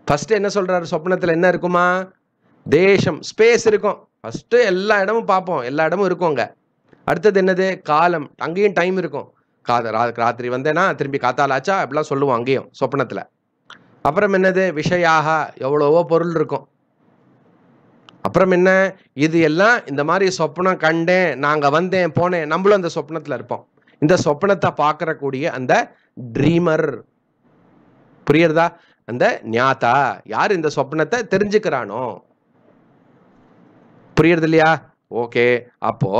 B: ஃபஸ்ட்டு என்ன சொல்கிறாரு சொப்னத்தில் என்ன இருக்குமா தேசம் ஸ்பேஸ் இருக்கும் ஃபஸ்ட்டு எல்லா இடமும் பார்ப்போம் எல்லா இடமும் அங்கே அடுத்தது என்னது காலம் அங்கேயும் டைம் இருக்கும் காத ராத்திரி வந்தேன்னா திரும்பி காத்தாலாச்சா அப்படிலாம் சொல்லுவோம் அங்கேயும் சொப்னத்தில் அப்புறம் என்னது விஷயாக எவ்வளவோ பொருள் இருக்கும் அப்புறம் என்ன இது எல்லாம் இந்த மாதிரி சொப்னம் கண்டேன் நாங்கள் வந்தேன் போனேன் நம்மளும் அந்த சொப்னத்தில் இருப்போம் இந்த சொப்னத்தை பார்க்கறக்கூடிய அந்த ட்ரீமர் புரியுறதா அந்த ஞாத்தா யார் இந்த சொப்னத்தை தெரிஞ்சுக்கிறானோ புரியுறது இல்லையா ஓகே அப்போ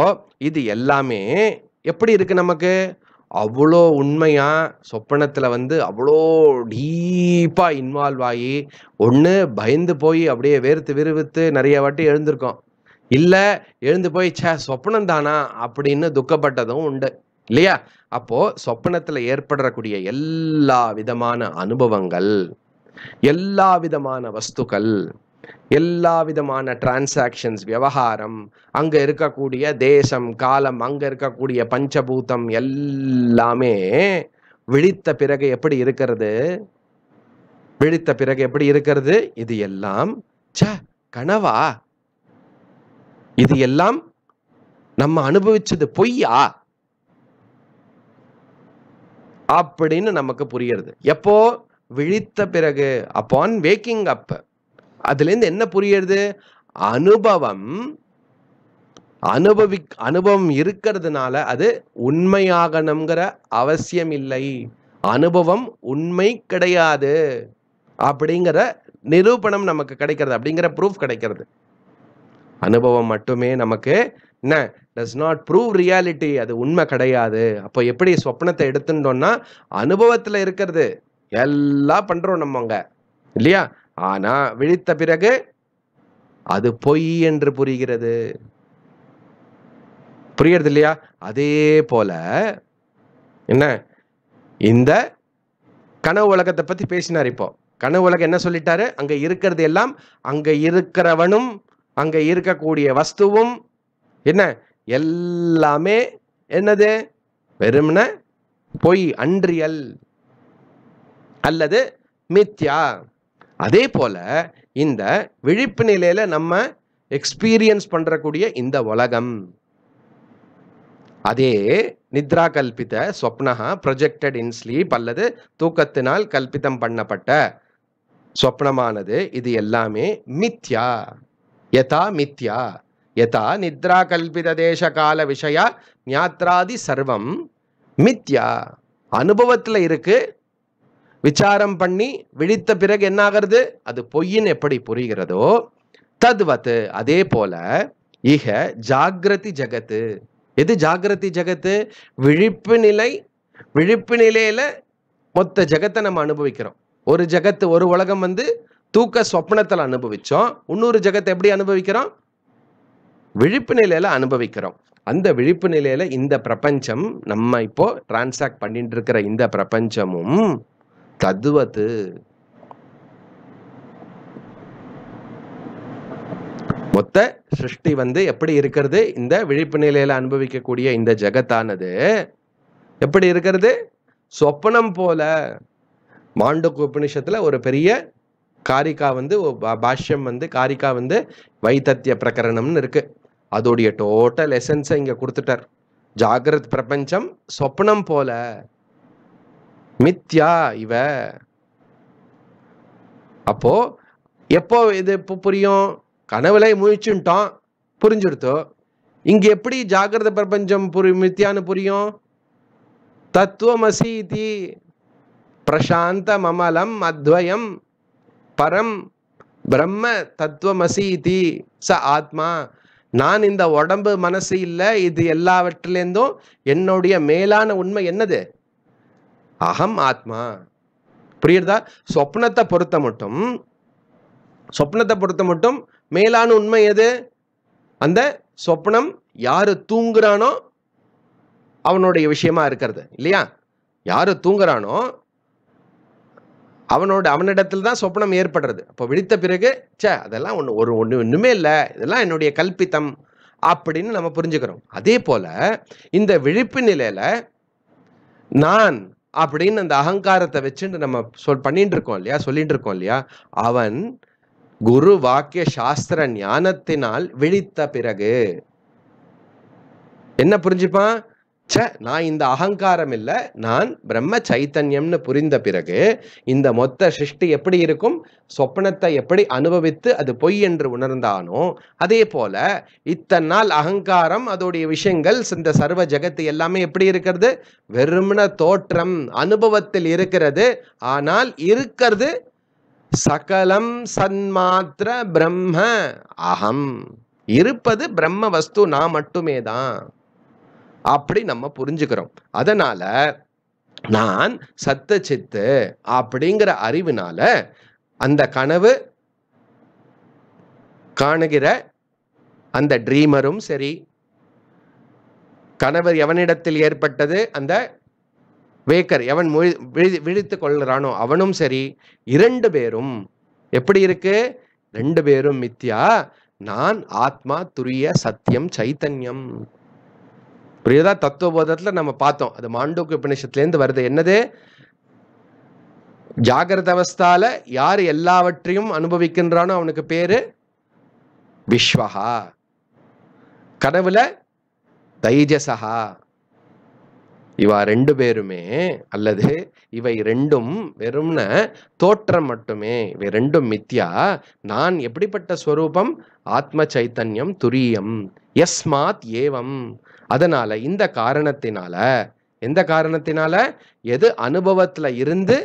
B: இது எல்லாமே எப்படி இருக்கு நமக்கு அவ்வளோ உண்மையாக சொப்பனத்தில் வந்து அவ்வளோ டீப்பாக இன்வால்வ் ஆகி ஒன்று பயந்து போய் அப்படியே வேர்த்து விறுவித்து நிறைய வாட்டி எழுந்திருக்கோம் இல்லை எழுந்து போய் சே சொப்பனம் தானா அப்படின்னு துக்கப்பட்டதும் உண்டு இல்லையா அப்போது சொப்பனத்தில் ஏற்படக்கூடிய எல்லா விதமான அனுபவங்கள் எல்லா விதமான வஸ்துக்கள் எல்லா விதமான டிரான்சாக்ஷன்ஸ் விவகாரம் அங்கே இருக்கக்கூடிய தேசம் காலம் அங்கே இருக்கக்கூடிய பஞ்சபூதம் எல்லாமே விழித்த பிறகு எப்படி இருக்கிறது விழித்த பிறகு எப்படி இருக்கிறது இது எல்லாம் ச கனவா இது எல்லாம் நம்ம அனுபவிச்சது பொய்யா அப்படின்னு நமக்கு புரியுறது எப்போ விழித்த பிறகு அப்பான் வேக்கிங் அப் அதுலேருந்து என்ன புரியுறது அனுபவம் அனுபவி அனுபவம் இருக்கிறதுனால அது உண்மையாகணுங்கிற அவசியம் இல்லை அனுபவம் உண்மை கிடையாது அப்படிங்கிற நிரூபணம் நமக்கு கிடைக்கிறது அப்படிங்கிற ப்ரூஃப் கிடைக்கிறது அனுபவம் மட்டுமே நமக்கு என்ன டஸ் நாட் ப்ரூவ் ரியாலிட்டி அது உண்மை கிடையாது அப்போ எப்படி சொப்னத்தை எடுத்துட்டோம்னா அனுபவத்தில் இருக்கிறது எல்லாம் பண்ணுறோம் நம்ம அங்கே இல்லையா ஆனா விழித்த பிறகு அது பொய் என்று புரிகிறது புரியறது இல்லையா அதே போல என்ன இந்த கனவு உலகத்தை பத்தி பேசினார் இப்போ கனவு உலகம் என்ன சொல்லிட்டாரு அங்க இருக்கிறது எல்லாம் அங்க இருக்கிறவனும் அங்க இருக்கக்கூடிய வஸ்துவும் என்ன எல்லாமே என்னது வெறும்ன பொய் அன்றியல் அல்லது மித்யா அதே போல் இந்த விழிப்பு நிலையில் நம்ம எக்ஸ்பீரியன்ஸ் பண்ணுறக்கூடிய இந்த உலகம் அதே நித்ரா கல்பித சொப்னஹா ப்ரொஜெக்டட் இன் ஸ்லீப் அல்லது தூக்கத்தினால் கல்பித்தம் பண்ணப்பட்ட சொப்னமானது இது எல்லாமே மித்யா யதா மித்யா யதா நித்ரா கல்பித தேச கால விஷயா ஞாத்ராதி சர்வம் மித்யா அனுபவத்தில் இருக்குது விசாரம் பண்ணி விழித்த பிறகு என்னாகிறது அது பொய்யின் எப்படி புரிகிறதோ தத்வத்து அதே போல இக ஜாகிரதி ஜகத்து எது ஜாகிரதி ஜகத்து விழிப்பு நிலை விழிப்பு நிலையில மொத்த ஜகத்தை நம்ம அனுபவிக்கிறோம் ஒரு ஜகத்து ஒரு உலகம் வந்து தூக்க சொப்னத்தில் அனுபவிச்சோம் இன்னொரு ஜகத்தை எப்படி அனுபவிக்கிறோம் விழிப்பு நிலையில அனுபவிக்கிறோம் அந்த விழிப்பு நிலையில இந்த பிரபஞ்சம் நம்ம இப்போ டிரான்சாக்ட் பண்ணிட்டு இருக்கிற இந்த பிரபஞ்சமும் தத்துவத்து மொத்த சிருஷ்டி வந்து எப்படி இருக்கிறது இந்த விழிப்பு நிலையில அனுபவிக்கக்கூடிய இந்த ஜெகத்தானது எப்படி இருக்கிறது சொப்பனம் போல மாண்டு உபநிஷத்துல ஒரு பெரிய காரிக்கா வந்து பாஷ்யம் வந்து காரிக்கா வந்து வைத்தத்திய பிரகரணம்னு இருக்கு அதோடைய டோட்டல் எசன்ஸை இங்கே கொடுத்துட்டார் ஜாகிரத் பிரபஞ்சம் சொப்னம் போல மித்யா இவ அப்போ எப்போ இது இப்போ புரியும் கனவுல முழிச்சுட்டோம் புரிஞ்சுடுத்தோ இங்க எப்படி ஜாகிரத பிரபஞ்சம் புரி மித்தியான்னு புரியும் தத்துவமசீதி பிரசாந்த மமலம் அத்வயம் பரம் பிரம்ம தத்துவமசீதி ச ஆத்மா நான் இந்த உடம்பு மனசு இல்லை இது எல்லாவற்றிலேருந்தும் என்னுடைய மேலான உண்மை என்னது அகம் ஆத்மா புரியுறதா சொப்னத்தை பொறுத்த மட்டும் சொப்னத்தை பொறுத்த மட்டும் மேலான உண்மை எது அந்த சொப்னம் யாரு தூங்குறானோ அவனுடைய விஷயமா இருக்கிறது இல்லையா யாரு தூங்குறானோ அவனோட அவனிடத்தில் தான் சொப்னம் ஏற்படுறது அப்போ விழித்த பிறகு சே அதெல்லாம் ஒன்று ஒரு ஒன்று ஒன்றுமே இல்லை இதெல்லாம் என்னுடைய கல்பித்தம் அப்படின்னு நம்ம புரிஞ்சுக்கிறோம் அதே போல் இந்த விழிப்பு நிலையில் நான் அப்படின்னு அந்த அகங்காரத்தை வச்சுட்டு நம்ம சொல் பண்ணிட்டு இருக்கோம் இல்லையா சொல்லிட்டு இருக்கோம் இல்லையா அவன் குரு வாக்கிய சாஸ்திர ஞானத்தினால் விழித்த பிறகு என்ன புரிஞ்சுப்பான் ச நான் இந்த அகங்காரம் இல்லை நான் பிரம்ம சைத்தன்யம்னு புரிந்த பிறகு இந்த மொத்த சிருஷ்டி எப்படி இருக்கும் சொப்பனத்தை எப்படி அனுபவித்து அது பொய் என்று உணர்ந்தானோ அதே போல இத்தனை நாள் அகங்காரம் அதோடைய விஷயங்கள் இந்த சர்வ ஜெகத்து எல்லாமே எப்படி இருக்கிறது வெறுமன தோற்றம் அனுபவத்தில் இருக்கிறது ஆனால் இருக்கிறது சகலம் சன்மாத்திர பிரம்ம அகம் இருப்பது பிரம்ம வஸ்து நான் மட்டுமே தான் அப்படி நம்ம புரிஞ்சுக்கிறோம் அதனால நான் சத்த சித்து அப்படிங்கிற அறிவினால அந்த கனவு காணுகிற அந்த ட்ரீமரும் சரி கணவர் எவனிடத்தில் ஏற்பட்டது அந்த வேக்கர் எவன் மொழி விழி விழித்து கொள்கிறானோ அவனும் சரி இரண்டு பேரும் எப்படி இருக்கு ரெண்டு பேரும் மித்யா நான் ஆத்மா துரிய சத்தியம் சைத்தன்யம் இப்படிதான் தத்துவபோதத்தில் நம்ம பார்த்தோம் அது மாண்டூக்கு உபநிஷத்துலேருந்து வருது என்னது ஜாகிரத அவஸ்தால யார் எல்லாவற்றையும் அனுபவிக்கின்றானோ அவனுக்கு பேரு விஸ்வஹா கனவுல தைஜசஹா இவா ரெண்டு பேருமே அல்லது இவை ரெண்டும் வெறும்ன தோற்றம் மட்டுமே இவை ரெண்டும் மித்யா நான் எப்படிப்பட்ட ஸ்வரூபம் ஆத்ம சைத்தன்யம் துரியம் எஸ்மாத் ஏவம் அதனால இந்த காரணத்தினால எந்த காரணத்தினால எது அனுபவத்துல இருந்து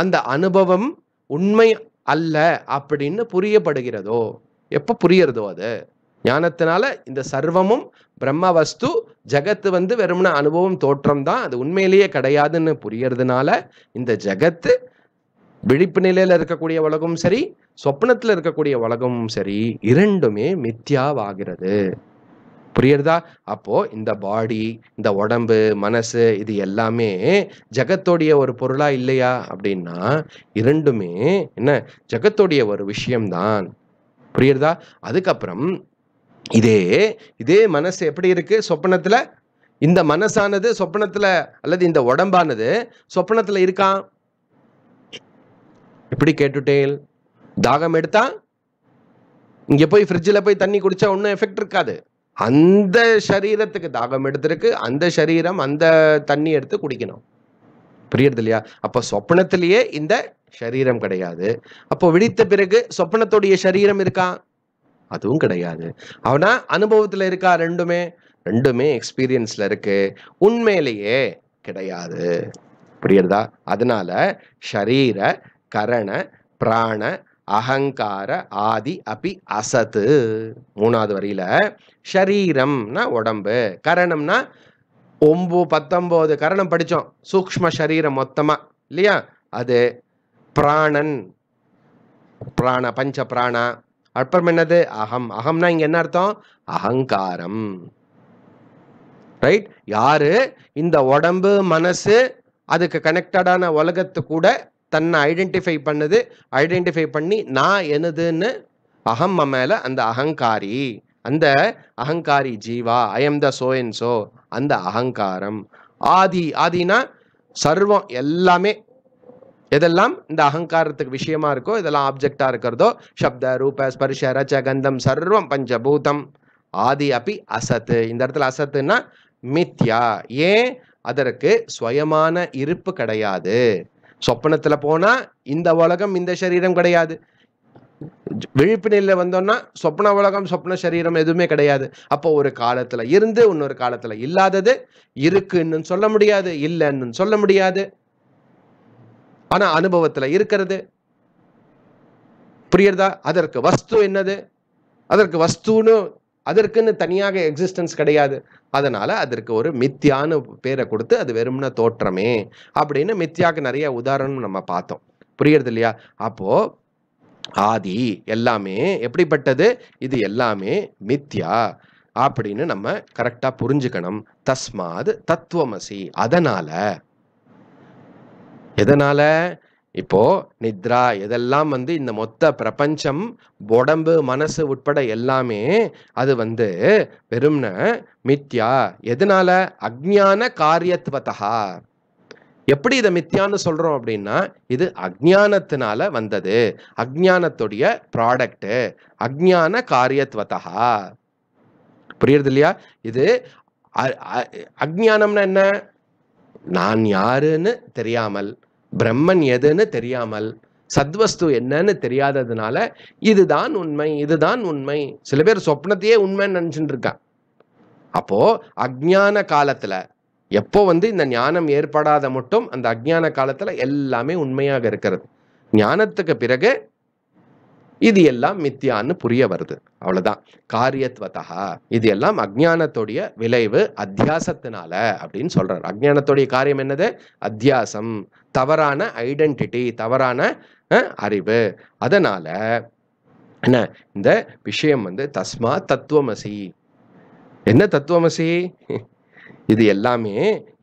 B: அந்த அனுபவம் உண்மை அல்ல அப்படின்னு புரியப்படுகிறதோ எப்ப புரியறதோ அது ஞானத்தினால இந்த சர்வமும் பிரம்ம வஸ்து ஜகத்து வந்து வெறும்ன அனுபவம் தோற்றம் தான் அது உண்மையிலேயே கிடையாதுன்னு புரியறதுனால இந்த ஜகத்து விழிப்பு நிலையில இருக்கக்கூடிய உலகமும் சரி சொப்னத்துல இருக்கக்கூடிய உலகமும் சரி இரண்டுமே மித்யாவாகிறது புரியுறதா அப்போ இந்த பாடி இந்த உடம்பு மனசு இது எல்லாமே ஜகத்தோடைய ஒரு பொருளா இல்லையா அப்படின்னா இரண்டுமே என்ன ஜகத்தோடைய ஒரு விஷயம்தான் புரியுறதா அதுக்கப்புறம் இதே இதே மனசு எப்படி இருக்கு சொப்பனத்துல இந்த மனசானது சொப்பனத்துல அல்லது இந்த உடம்பானது சொப்பனத்துல இருக்கான் எப்படி கேட்டுட்டேன் தாகம் எடுத்தா இங்க போய் ஃப்ரிட்ஜில் போய் தண்ணி குடிச்சா ஒன்றும் எஃபெக்ட் இருக்காது அந்த சரீரத்துக்கு தாகம் எடுத்திருக்கு அந்த சரீரம் அந்த தண்ணி எடுத்து குடிக்கணும் புரியுறது இல்லையா அப்போ சொப்னத்திலேயே இந்த சரீரம் கிடையாது அப்போ விழித்த பிறகு சொப்பனத்துடைய சரீரம் இருக்கா அதுவும் கிடையாது அவனா அனுபவத்தில் இருக்கா ரெண்டுமே ரெண்டுமே எக்ஸ்பீரியன்ஸ்ல இருக்கு உண்மையிலேயே கிடையாது புரியுறதா அதனால ஷரீர கரண பிராண அகங்கார ஆதி அபி அசத்து மூணாவது வரியில ஷரீரம்னா உடம்பு கரணம்னா ஒம்பது பத்தொம்போது கரணம் படித்தோம் சூக்ம சரீரம் மொத்தமாக இல்லையா அது பிராணன் பிராண பஞ்ச பிராணா அப்புறம் என்னது அகம் அகம்னா இங்கே என்ன அர்த்தம் அகங்காரம் ரைட் யாரு இந்த உடம்பு மனசு அதுக்கு கனெக்டடான உலகத்து கூட தன்னை ஐடென்டிஃபை பண்ணுது ஐடென்டிஃபை பண்ணி நான் எனதுன்னு அகம் மேலே அந்த அகங்காரி அந்த அகங்காரி ஜீவா ஐஎம் த சோ என் சோ அந்த அகங்காரம் ஆதி ஆதினா சர்வம் எல்லாமே எதெல்லாம் இந்த அகங்காரத்துக்கு விஷயமா இருக்கோ இதெல்லாம் ஆப்ஜெக்டா இருக்கிறதோ சப்த ரூப ஸ்பர்ஷ ரச்ச கந்தம் சர்வம் பஞ்சபூதம் ஆதி அப்பி அசத்து இந்த இடத்துல அசத்துன்னா மித்யா ஏன் அதற்கு சுயமான இருப்பு கிடையாது சொப்பனத்தில் போனால் இந்த உலகம் இந்த சரீரம் கிடையாது விழிப்பு நிலையில் வந்தோம்னா சொப்ன உலகம் சொப்ன சரீரம் எதுவுமே கிடையாது அப்போ ஒரு காலத்தில் இருந்து இன்னொரு காலத்தில் இல்லாதது இருக்குன்னு சொல்ல முடியாது இல்லைன்னு சொல்ல முடியாது ஆனால் அனுபவத்தில் இருக்கிறது புரியுறதா அதற்கு வஸ்து என்னது அதற்கு வஸ்துன்னு அதற்குன்னு தனியாக எக்ஸிஸ்டன்ஸ் கிடையாது அதனால அதற்கு ஒரு மித்தியானு பேரை கொடுத்து அது வெறும்னா தோற்றமே அப்படின்னு மித்தியாவுக்கு நிறைய உதாரணம் நம்ம பார்த்தோம் புரியுறது இல்லையா அப்போது ஆதி எல்லாமே எப்படிப்பட்டது இது எல்லாமே மித்யா அப்படின்னு நம்ம கரெக்டாக புரிஞ்சுக்கணும் தஸ்மாத் தத்துவமசி அதனால எதனால இப்போ நித்ரா இதெல்லாம் வந்து இந்த மொத்த பிரபஞ்சம் உடம்பு மனசு உட்பட எல்லாமே அது வந்து வெறும்ன மித்யா எதனால அஜ்ஞான காரியத்துவத்தகா எப்படி இதை மித்தியான்னு சொல்கிறோம் அப்படின்னா இது அஜ்ஞானத்தினால வந்தது அக்ஞானத்துடைய ப்ராடக்ட்டு அக்ஞான காரியத்வத்தா புரியுறது இல்லையா இது அஜ்ஞானம்னா என்ன நான் யாருன்னு தெரியாமல் பிரம்மன் எதுன்னு தெரியாமல் சத்வஸ்து என்னன்னு தெரியாததுனால இதுதான் உண்மை இதுதான் உண்மை சில பேர் சொப்னத்தையே உண்மைன்னு நினச்சிட்டு இருக்கான் அப்போ அஜ்ஞான காலத்துல எப்போ வந்து இந்த ஞானம் ஏற்படாத மட்டும் அந்த அஜ்ஞான காலத்தில் எல்லாமே உண்மையாக இருக்கிறது ஞானத்துக்கு பிறகு இது எல்லாம் மித்தியான்னு புரிய வருது அவ்வளோதான் காரியத்வதா இது எல்லாம் அஜ்ஞானத்துடைய விளைவு அத்தியாசத்தினால அப்படின்னு சொல்றாரு அஜானத்துடைய காரியம் என்னது அத்தியாசம் தவறான ஐடென்டிட்டி தவறான அறிவு அதனால என்ன இந்த விஷயம் வந்து தஸ்மா தத்துவமசி என்ன தத்துவமசி இது எல்லாமே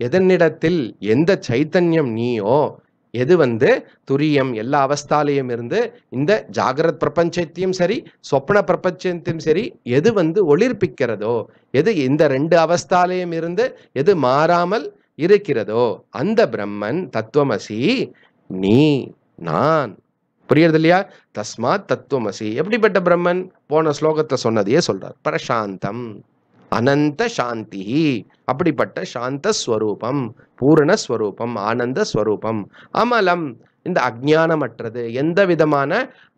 B: எதனிடத்தில் எந்த சைத்தன்யம் நீயோ எது வந்து துரியம் எல்லா அவஸ்தாலையும் இருந்து இந்த ஜாகிரத் பிரபஞ்சத்தையும் சரி சொப்ன பிரபஞ்சத்தையும் சரி எது வந்து ஒளிர்ப்பிக்கிறதோ எது இந்த ரெண்டு அவஸ்தாலையும் இருந்து எது மாறாமல் இருக்கிறதோ அந்த பிரம்மன் தத்துவமசி நீ நான் புரியுறது இல்லையா தஸ்மாத் தத்துவமசி எப்படிப்பட்ட பிரம்மன் போன ஸ்லோகத்தை சொன்னதையே சொல்றார் பிரசாந்தம் அனந்த சாந்தி அப்படிப்பட்ட சாந்த ஸ்வரூபம் பூரணஸ்வரூபம் ஆனந்த ஸ்வரூபம் அமலம் இந்த அஜானமற்றது எந்த விதமான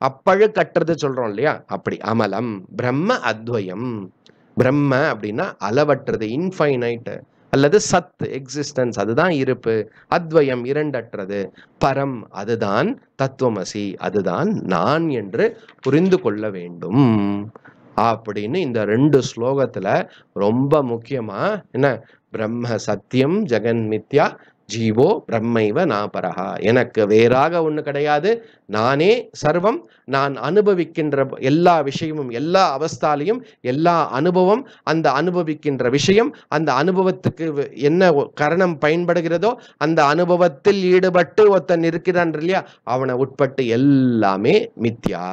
B: அப்பழுக்கற்றது சொல்றோம் இல்லையா அப்படி அமலம் பிரம்ம அத்வயம் பிரம்ம அப்படின்னா அளவற்றது இன்ஃபைனைட்டு அல்லது சத் எக்ஸிஸ்டன்ஸ் அதுதான் இருப்பு அத்வயம் இரண்டற்றது பரம் அதுதான் தத்துவமசி அதுதான் நான் என்று புரிந்து கொள்ள வேண்டும் அப்படின்னு இந்த ரெண்டு ஸ்லோகத்தில் ரொம்ப முக்கியமாக என்ன பிரம்ம சத்தியம் ஜெகன் மித்யா ஜீவோ பிரம்மைவ நாபரகா எனக்கு வேறாக ஒன்று கிடையாது நானே சர்வம் நான் அனுபவிக்கின்ற எல்லா விஷயமும் எல்லா அவஸ்தாலையும் எல்லா அனுபவம் அந்த அனுபவிக்கின்ற விஷயம் அந்த அனுபவத்துக்கு என்ன கரணம் பயன்படுகிறதோ அந்த அனுபவத்தில் ஈடுபட்டு ஒருத்தன் இருக்கிறான் இல்லையா அவனை உட்பட்டு எல்லாமே மித்யா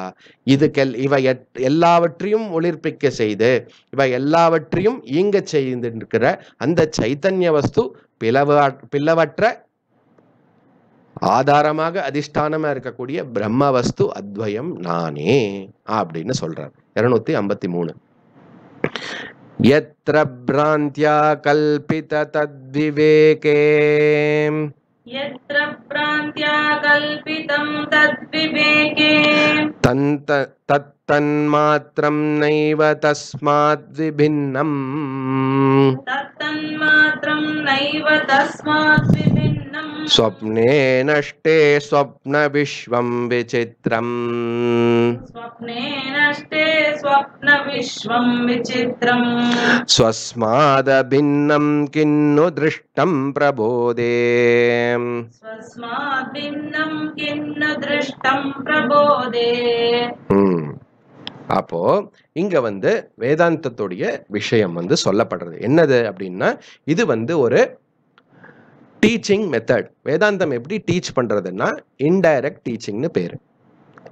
B: இதுக்கெல் இவை எல்லாவற்றையும் ஒளிர்ப்பிக்க செய்து இவை எல்லாவற்றையும் இயங்க செய்திருக்கிற அந்த சைத்தன்ய வஸ்து பிளவ பிளவற்ற ஆதாரமாக அதிஷ்டானமாக இருக்கக்கூடிய பிரம்ம வஸ்து அத்வயம் நானே அப்படின்னு சொல்றார் இருநூத்தி ஐம்பத்தி மூணு எத்திர பிராந்தியா கல்பித்த தத்விவேகே
A: यत्र प्रान्त्या कल्पितं तद्विवेके
B: तन्त तत्तन्मात्रं नैव तस्माद्विभिन्नम्
A: तत्तन्मात्रं नैव तस्माद्विभिन्नम्
B: ஸ்வப்னே நஷ்டே ஸ்வப்ன விஸ்வம் விசித்திரம் பின்னம் கின்னு திருஷ்டம் பிரபோதே
A: ஸ்வஸ்மாத்
B: அப்போ இங்க வந்து வேதாந்தத்துடைய விஷயம் வந்து சொல்லப்படுறது என்னது அப்படின்னா இது வந்து ஒரு டீச்சிங் மெத்தட் வேதாந்தம் எப்படி டீச் பண்ணுறதுன்னா இன்டைரக்ட் டீச்சிங்னு பேர்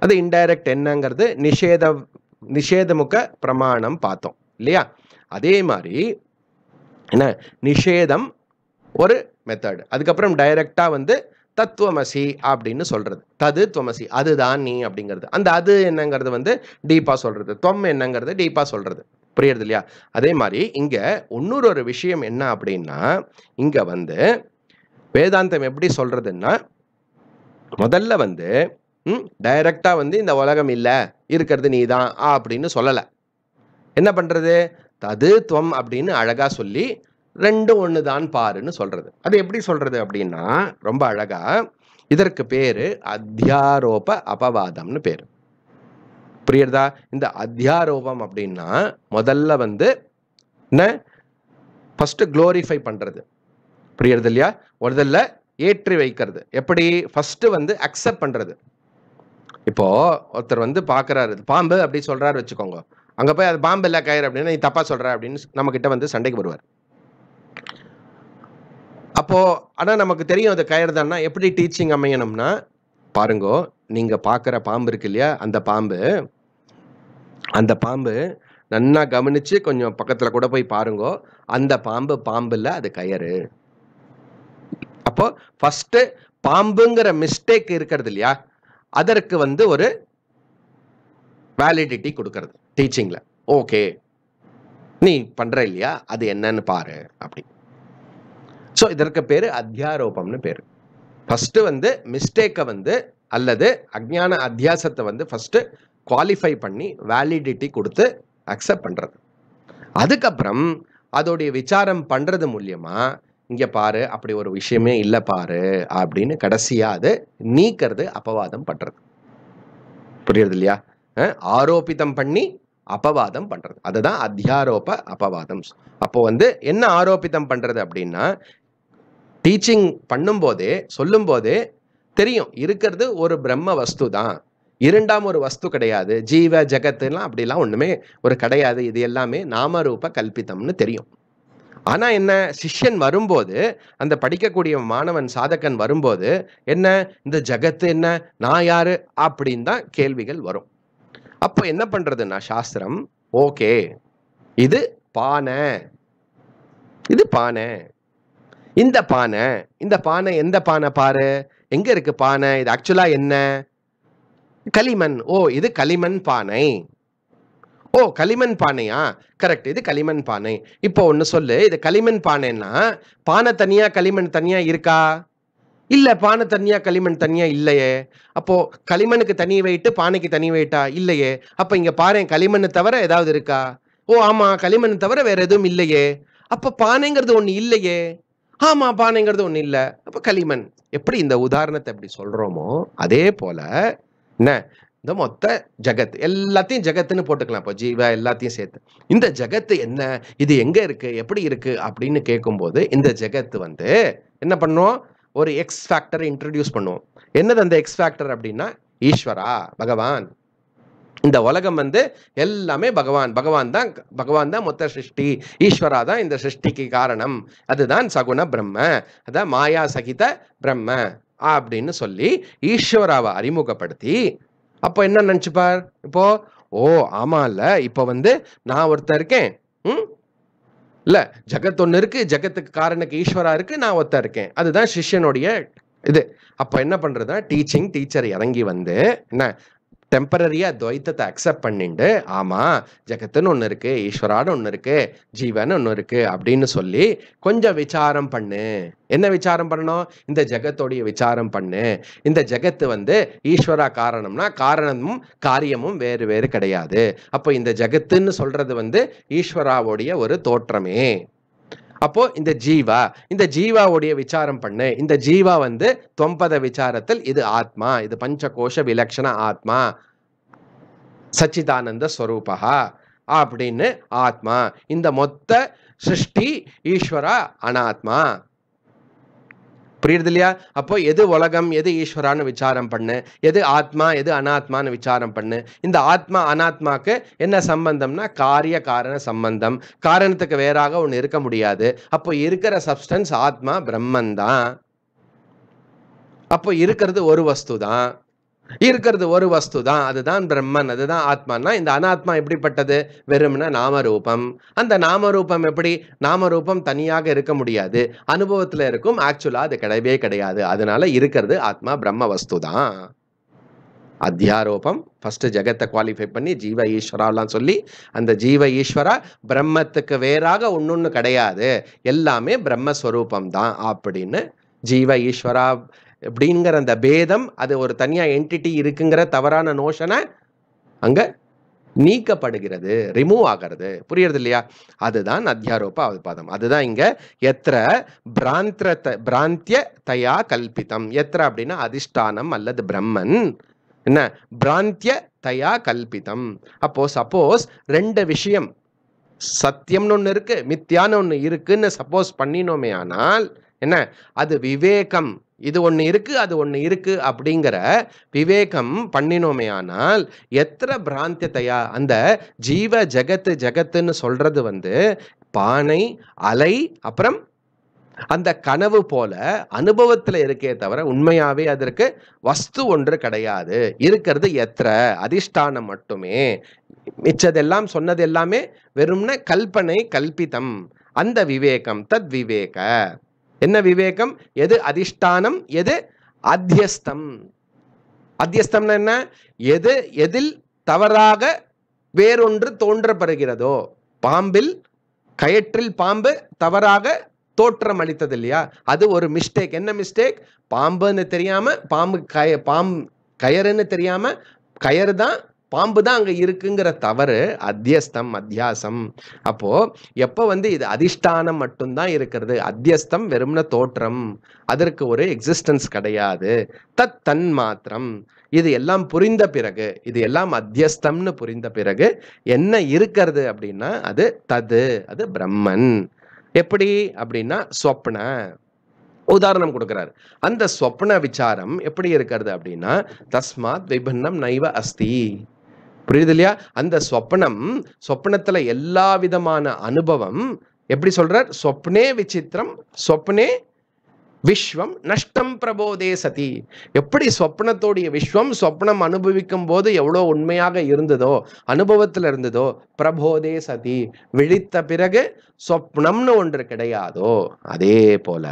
B: அது இன்டைரக்ட் என்னங்கிறது நிஷேத நிஷேதமுக பிரமாணம் பார்த்தோம் இல்லையா அதே மாதிரி என்ன நிஷேதம் ஒரு மெத்தட் அதுக்கப்புறம் டைரக்டாக வந்து தத்துவமசி அப்படின்னு சொல்கிறது தது துவமசி அதுதான் நீ அப்படிங்கிறது அந்த அது என்னங்கிறது வந்து டீப்பாக சொல்கிறது தொம் என்னங்கிறது டீப்பாக சொல்கிறது புரியுறது இல்லையா அதே மாதிரி இங்கே இன்னொரு ஒரு விஷயம் என்ன அப்படின்னா இங்கே வந்து வேதாந்தம் எப்படி சொல்றதுன்னா முதல்ல வந்து டைரக்டா வந்து இந்த உலகம் இல்லை இருக்கிறது நீ தான் அப்படின்னு சொல்லலை என்ன பண்ணுறது தது துவம் அப்படின்னு அழகாக சொல்லி ரெண்டு ஒன்று தான் பாருன்னு சொல்கிறது அது எப்படி சொல்கிறது அப்படின்னா ரொம்ப அழகாக இதற்கு பேர் அத்தியாரோப அபவாதம்னு பேர் புரியுறதா இந்த அத்தியாரோபம் அப்படின்னா முதல்ல வந்து என்ன ஃபஸ்ட்டு க்ளோரிஃபை பண்ணுறது புரியறது இல்லையா ஒருதல்ல ஏற்றி வைக்கிறது எப்படி ஃபஸ்ட்டு வந்து அக்செப்ட் பண்ணுறது இப்போ ஒருத்தர் வந்து பார்க்குறாரு பாம்பு அப்படி சொல்கிறாரு வச்சுக்கோங்க அங்கே போய் அது பாம்பு இல்லை கயிறு அப்படின்னு நீ தப்பாக சொல்கிற அப்படின்னு நம்மக்கிட்ட வந்து சண்டைக்கு வருவார் அப்போது ஆனால் நமக்கு தெரியும் அது கயிறு தானா எப்படி டீச்சிங் அமையணும்னா பாருங்கோ நீங்கள் பார்க்குற பாம்பு இருக்கு இல்லையா அந்த பாம்பு அந்த பாம்பு நன்னா கவனித்து கொஞ்சம் பக்கத்தில் கூட போய் பாருங்கோ அந்த பாம்பு பாம்பு இல்லை அது கயிறு அப்போ ஃபஸ்ட்டு பாம்புங்கிற மிஸ்டேக் இருக்கிறது இல்லையா அதற்கு வந்து ஒரு வேலிடிட்டி கொடுக்கறது டீச்சிங்கில் ஓகே நீ பண்ணுற இல்லையா அது என்னன்னு பாரு அப்படி ஸோ இதற்கு பேர் அத்தியாரோபம்னு பேர் ஃபஸ்ட்டு வந்து மிஸ்டேக்கை வந்து அல்லது அஜ்ஞான அத்தியாசத்தை வந்து ஃபஸ்ட்டு குவாலிஃபை பண்ணி வேலிடிட்டி கொடுத்து அக்செப்ட் பண்ணுறது அதுக்கப்புறம் அதோடைய விசாரம் பண்ணுறது மூலியமாக இங்கே பாரு அப்படி ஒரு விஷயமே இல்லை பாரு அப்படின்னு கடைசியாக அது நீக்கிறது அப்பவாதம் பண்ணுறது புரியுறது இல்லையா ஆரோபிதம் பண்ணி அப்பவாதம் பண்ணுறது அதுதான் அத்தியாரோப அப்பவாதம் அப்போ வந்து என்ன ஆரோபிதம் பண்ணுறது அப்படின்னா டீச்சிங் பண்ணும்போதே சொல்லும்போதே தெரியும் இருக்கிறது ஒரு பிரம்ம வஸ்து தான் இரண்டாம் ஒரு வஸ்து கிடையாது ஜீவ ஜெகத்துலாம் அப்படிலாம் ஒன்றுமே ஒரு கிடையாது இது எல்லாமே நாமரூப கல்பித்தம்னு தெரியும் ஆனா என்ன சிஷ்யன் வரும்போது அந்த படிக்கக்கூடிய மாணவன் சாதகன் வரும்போது என்ன இந்த ஜகத்து என்ன நான் யாரு அப்படின்னு தான் கேள்விகள் வரும் அப்ப என்ன பண்றதுன்னா சாஸ்திரம் ஓகே இது பானை இது பானை இந்த பானை இந்த பானை எந்த பானை பாரு எங்க இருக்கு பானை இது ஆக்சுவலா என்ன களிமண் ஓ இது களிமண் பானை ஓ களிமண் பானையா கரெக்ட் இது களிமண் பானை இப்போ ஒன்று சொல்லு இது களிமண் பானைன்னா பானை தனியாக களிமண் தனியாக இருக்கா இல்லை பானை தனியாக களிமண் தனியாக இல்லையே அப்போது களிமண்ணுக்கு தனி வெயிட்டு பானைக்கு தனி வெயிட்டா இல்லையே அப்போ இங்கே பாரு களிமண்ணை தவிர ஏதாவது இருக்கா ஓ ஆமாம் களிமண் தவிர வேறு எதுவும் இல்லையே அப்போ பானைங்கிறது ஒன்று இல்லையே ஆமாம் பானைங்கிறது ஒன்று இல்லை அப்போ களிமண் எப்படி இந்த உதாரணத்தை எப்படி சொல்கிறோமோ அதே போல் என்ன இந்த மொத்த ஜகத் எல்லாத்தையும் ஜகத்துன்னு போட்டுக்கலாம் இப்போ ஜீவா எல்லாத்தையும் சேர்த்து இந்த ஜகத்து என்ன இது எங்கே இருக்குது எப்படி இருக்குது அப்படின்னு கேட்கும்போது இந்த ஜெகத்து வந்து என்ன பண்ணுவோம் ஒரு எக்ஸ் ஃபேக்டரை இன்ட்ரடியூஸ் பண்ணுவோம் என்னது அந்த எக்ஸ் ஃபேக்டர் அப்படின்னா ஈஸ்வரா பகவான் இந்த உலகம் வந்து எல்லாமே பகவான் பகவான் தான் பகவான் தான் மொத்த சிருஷ்டி ஈஸ்வரா தான் இந்த சிருஷ்டிக்கு காரணம் அதுதான் சகுண பிரம்ம அதான் மாயா சகித பிரம்ம அப்படின்னு சொல்லி ஈஸ்வராவை அறிமுகப்படுத்தி அப்போ என்ன நினச்சிப்பார் இப்போ ஓ ஆமாம் இல்லை இப்போ வந்து நான் ஒருத்தர் இருக்கேன் ம் இல்லை ஜகத் ஒன்று இருக்குது ஜகத்துக்கு காரணக்கு ஈஸ்வரா இருக்குது நான் ஒருத்தன் இருக்கேன் அதுதான் சிஷ்யனுடைய இது அப்போ என்ன பண்ணுறதுனா டீச்சிங் டீச்சர் இறங்கி வந்து என்ன டெம்பரரியாக துவைத்தத்தை அக்செப்ட் பண்ணிட்டு ஆமாம் ஜெகத்துன்னு ஒன்று இருக்குது ஈஸ்வரான்னு ஒன்று இருக்குது ஜீவன் ஒன்று இருக்குது அப்படின்னு சொல்லி கொஞ்சம் விசாரம் பண்ணு என்ன விசாரம் பண்ணணும் இந்த ஜெகத்தோடைய விசாரம் பண்ணு இந்த ஜெகத்து வந்து ஈஸ்வரா காரணம்னா காரணமும் காரியமும் வேறு வேறு கிடையாது அப்போ இந்த ஜெகத்துன்னு சொல்கிறது வந்து ஈஸ்வராவுடைய ஒரு தோற்றமே அப்போ இந்த ஜீவா இந்த ஜீவாவுடைய விசாரம் பண்ணு இந்த ஜீவா வந்து தொம்பத விசாரத்தில் இது ஆத்மா இது பஞ்ச கோஷ விலக்ஷண ஆத்மா சச்சிதானந்த ஸ்வரூபா அப்படின்னு ஆத்மா இந்த மொத்த சிருஷ்டி ஈஸ்வரா அனாத்மா புரியுது இல்லையா அப்போ எது உலகம் எது ஈஸ்வரான்னு விசாரம் பண்ணு எது ஆத்மா எது அனாத்மான்னு விசாரம் பண்ணு இந்த ஆத்மா அனாத்மாக்கு என்ன சம்பந்தம்னா காரிய காரண சம்பந்தம் காரணத்துக்கு வேறாக ஒன்று இருக்க முடியாது அப்போ இருக்கிற சப்ஸ்டன்ஸ் ஆத்மா பிரம்மன் தான் அப்போ இருக்கிறது ஒரு வஸ்து தான் இருக்கிறது ஒரு வஸ்து தான் அதுதான் பிரம்மன் அதுதான் ஆத்மான்னா இந்த அனாத்மா எப்படிப்பட்டது வெறும்னா நாமரூபம் அந்த நாமரூபம் எப்படி நாமரூபம் தனியாக இருக்க முடியாது அனுபவத்தில் இருக்கும் ஆக்சுவலாக அது கிடையவே கிடையாது அதனால இருக்கிறது ஆத்மா பிரம்ம வஸ்து தான் அத்தியாரோபம் ஃபர்ஸ்ட் ஜெகத்தை குவாலிஃபை பண்ணி ஜீவ ஈஸ்வராலாம் சொல்லி அந்த ஜீவ ஈஸ்வரா பிரம்மத்துக்கு வேறாக ஒன்று ஒன்று கிடையாது எல்லாமே பிரம்மஸ்வரூபம் தான் அப்படின்னு ஜீவ ஈஸ்வரா அப்படிங்கிற அந்த பேதம் அது ஒரு தனியாக என்டிட்டி இருக்குங்கிற தவறான நோஷனை அங்கே நீக்கப்படுகிறது ரிமூவ் ஆகிறது புரியுறது இல்லையா அதுதான் அத்தியாரோப அவதிபாதம் அதுதான் இங்க எத்திர பிராந்திர பிராந்திய தயா கல்பித்தம் எத்திர அப்படின்னா அதிஷ்டானம் அல்லது பிரம்மன் என்ன பிராந்திய தயா கல்பித்தம் அப்போ சப்போஸ் ரெண்டு விஷயம் சத்தியம்னு ஒன்று இருக்கு மித்தியான ஒன்று இருக்குன்னு சப்போஸ் பண்ணினோமே ஆனால் என்ன அது விவேகம் இது ஒன்று இருக்குது அது ஒன்று இருக்குது அப்படிங்கிற விவேகம் பண்ணினோமே ஆனால் எத்தனை பிராந்தியத்தையா அந்த ஜீவ ஜெகத்து ஜெகத்துன்னு சொல்கிறது வந்து பானை அலை அப்புறம் அந்த கனவு போல அனுபவத்தில் இருக்கே தவிர உண்மையாகவே அதற்கு வஸ்து ஒன்று கிடையாது இருக்கிறது எத்திர அதிஷ்டானம் மட்டுமே மிச்சதெல்லாம் சொன்னது எல்லாமே வெறும்ன கல்பனை கல்பிதம் அந்த விவேகம் தத் விவேக என்ன விவேகம் எது அதிஷ்டானம் எது அத்தியஸ்தம் அத்தியஸ்தம்னா என்ன எது எதில் தவறாக வேறொன்று தோன்றப்படுகிறதோ பாம்பில் கயிற்றில் பாம்பு தவறாக தோற்றம் அளித்தது இல்லையா அது ஒரு மிஸ்டேக் என்ன மிஸ்டேக் பாம்புன்னு தெரியாம பாம்பு கய பாம் கயறுன்னு தெரியாம கயறு தான் பாம்பு தான் அங்கே இருக்குங்கிற தவறு அத்தியஸ்தம் அத்தியாசம் அப்போ எப்போ வந்து இது அதிஷ்டானம் மட்டும்தான் இருக்கிறது அத்தியஸ்தம் வெறும்ன தோற்றம் அதற்கு ஒரு எக்ஸிஸ்டன்ஸ் கிடையாது தத் தன் மாத்திரம் இது எல்லாம் புரிந்த பிறகு இது எல்லாம் அத்தியஸ்தம்னு புரிந்த பிறகு என்ன இருக்கிறது அப்படின்னா அது தது அது பிரம்மன் எப்படி அப்படின்னா சொப்ன உதாரணம் கொடுக்கிறார் அந்த சொப்ன விசாரம் எப்படி இருக்கிறது அப்படின்னா தஸ்மாத் விபின்னம் நைவ அஸ்தி புரியுது இல்லையா அந்த சொப்னம் சொப்னத்துல எல்லா விதமான அனுபவம் எப்படி சொல்றார் சொப்னே விசித்திரம் சொப்னே விஸ்வம் நஷ்டம் பிரபோதே சதி எப்படி சொப்னத்தோடைய விஸ்வம் சொப்னம் அனுபவிக்கும் போது எவ்வளோ உண்மையாக இருந்ததோ அனுபவத்தில் இருந்ததோ பிரபோதே சதி விழித்த பிறகு சொப்னம்னு ஒன்று கிடையாதோ அதே போல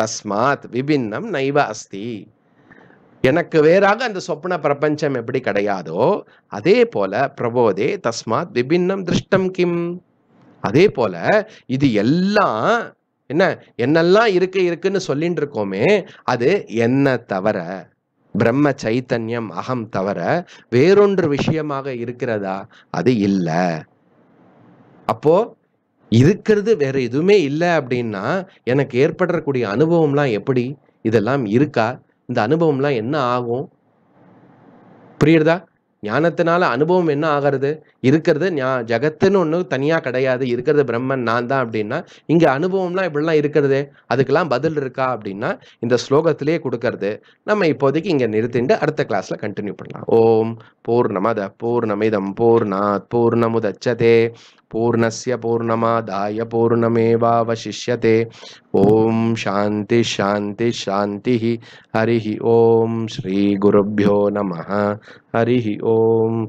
B: தஸ்மாத் விபின்னம் நைவ அஸ்தி எனக்கு வேறாக அந்த சொப்ன பிரபஞ்சம் எப்படி கிடையாதோ அதே போல பிரபோதே தஸ்மாத் விபின்னம் திருஷ்டம் கிம் அதே போல இது எல்லாம் என்ன என்னெல்லாம் இருக்கு இருக்குன்னு சொல்லிட்டு இருக்கோமே அது என்ன தவிர பிரம்ம சைத்தன்யம் அகம் தவிர வேறொன்று விஷயமாக இருக்கிறதா அது இல்லை அப்போ இருக்கிறது வேற எதுவுமே இல்லை அப்படின்னா எனக்கு ஏற்படக்கூடிய அனுபவம்லாம் எப்படி இதெல்லாம் இருக்கா இந்த அனுபவம்லாம் என்ன ஆகும் புரியுறதா ஞானத்தினால அனுபவம் என்ன ஆகிறது இருக்கிறது நான் ஜகத்துன்னு ஒன்று தனியாக கிடையாது இருக்கிறது பிரம்மன் நான் தான் அப்படின்னா இங்கே அனுபவம்லாம் இப்படிலாம் இருக்கிறது அதுக்கெல்லாம் பதில் இருக்கா அப்படின்னா இந்த ஸ்லோகத்திலேயே கொடுக்கறது நம்ம இப்போதைக்கு இங்கே நிறுத்திட்டு அடுத்த கிளாஸில் கண்டினியூ பண்ணலாம் ஓம் பூர்ணமத பூர்ணமிதம் பூர்ணாத் பூர்ணமுதச்சதே பூர்ணஸ்ய பூர்ணமாதாய பூர்ணமேவாவசிஷ்யதே ஓம் சாந்தி சாந்தி சாந்தி ஹரிஹி ஓம் ஸ்ரீ குருபியோ நம
A: ஹரி ஓம்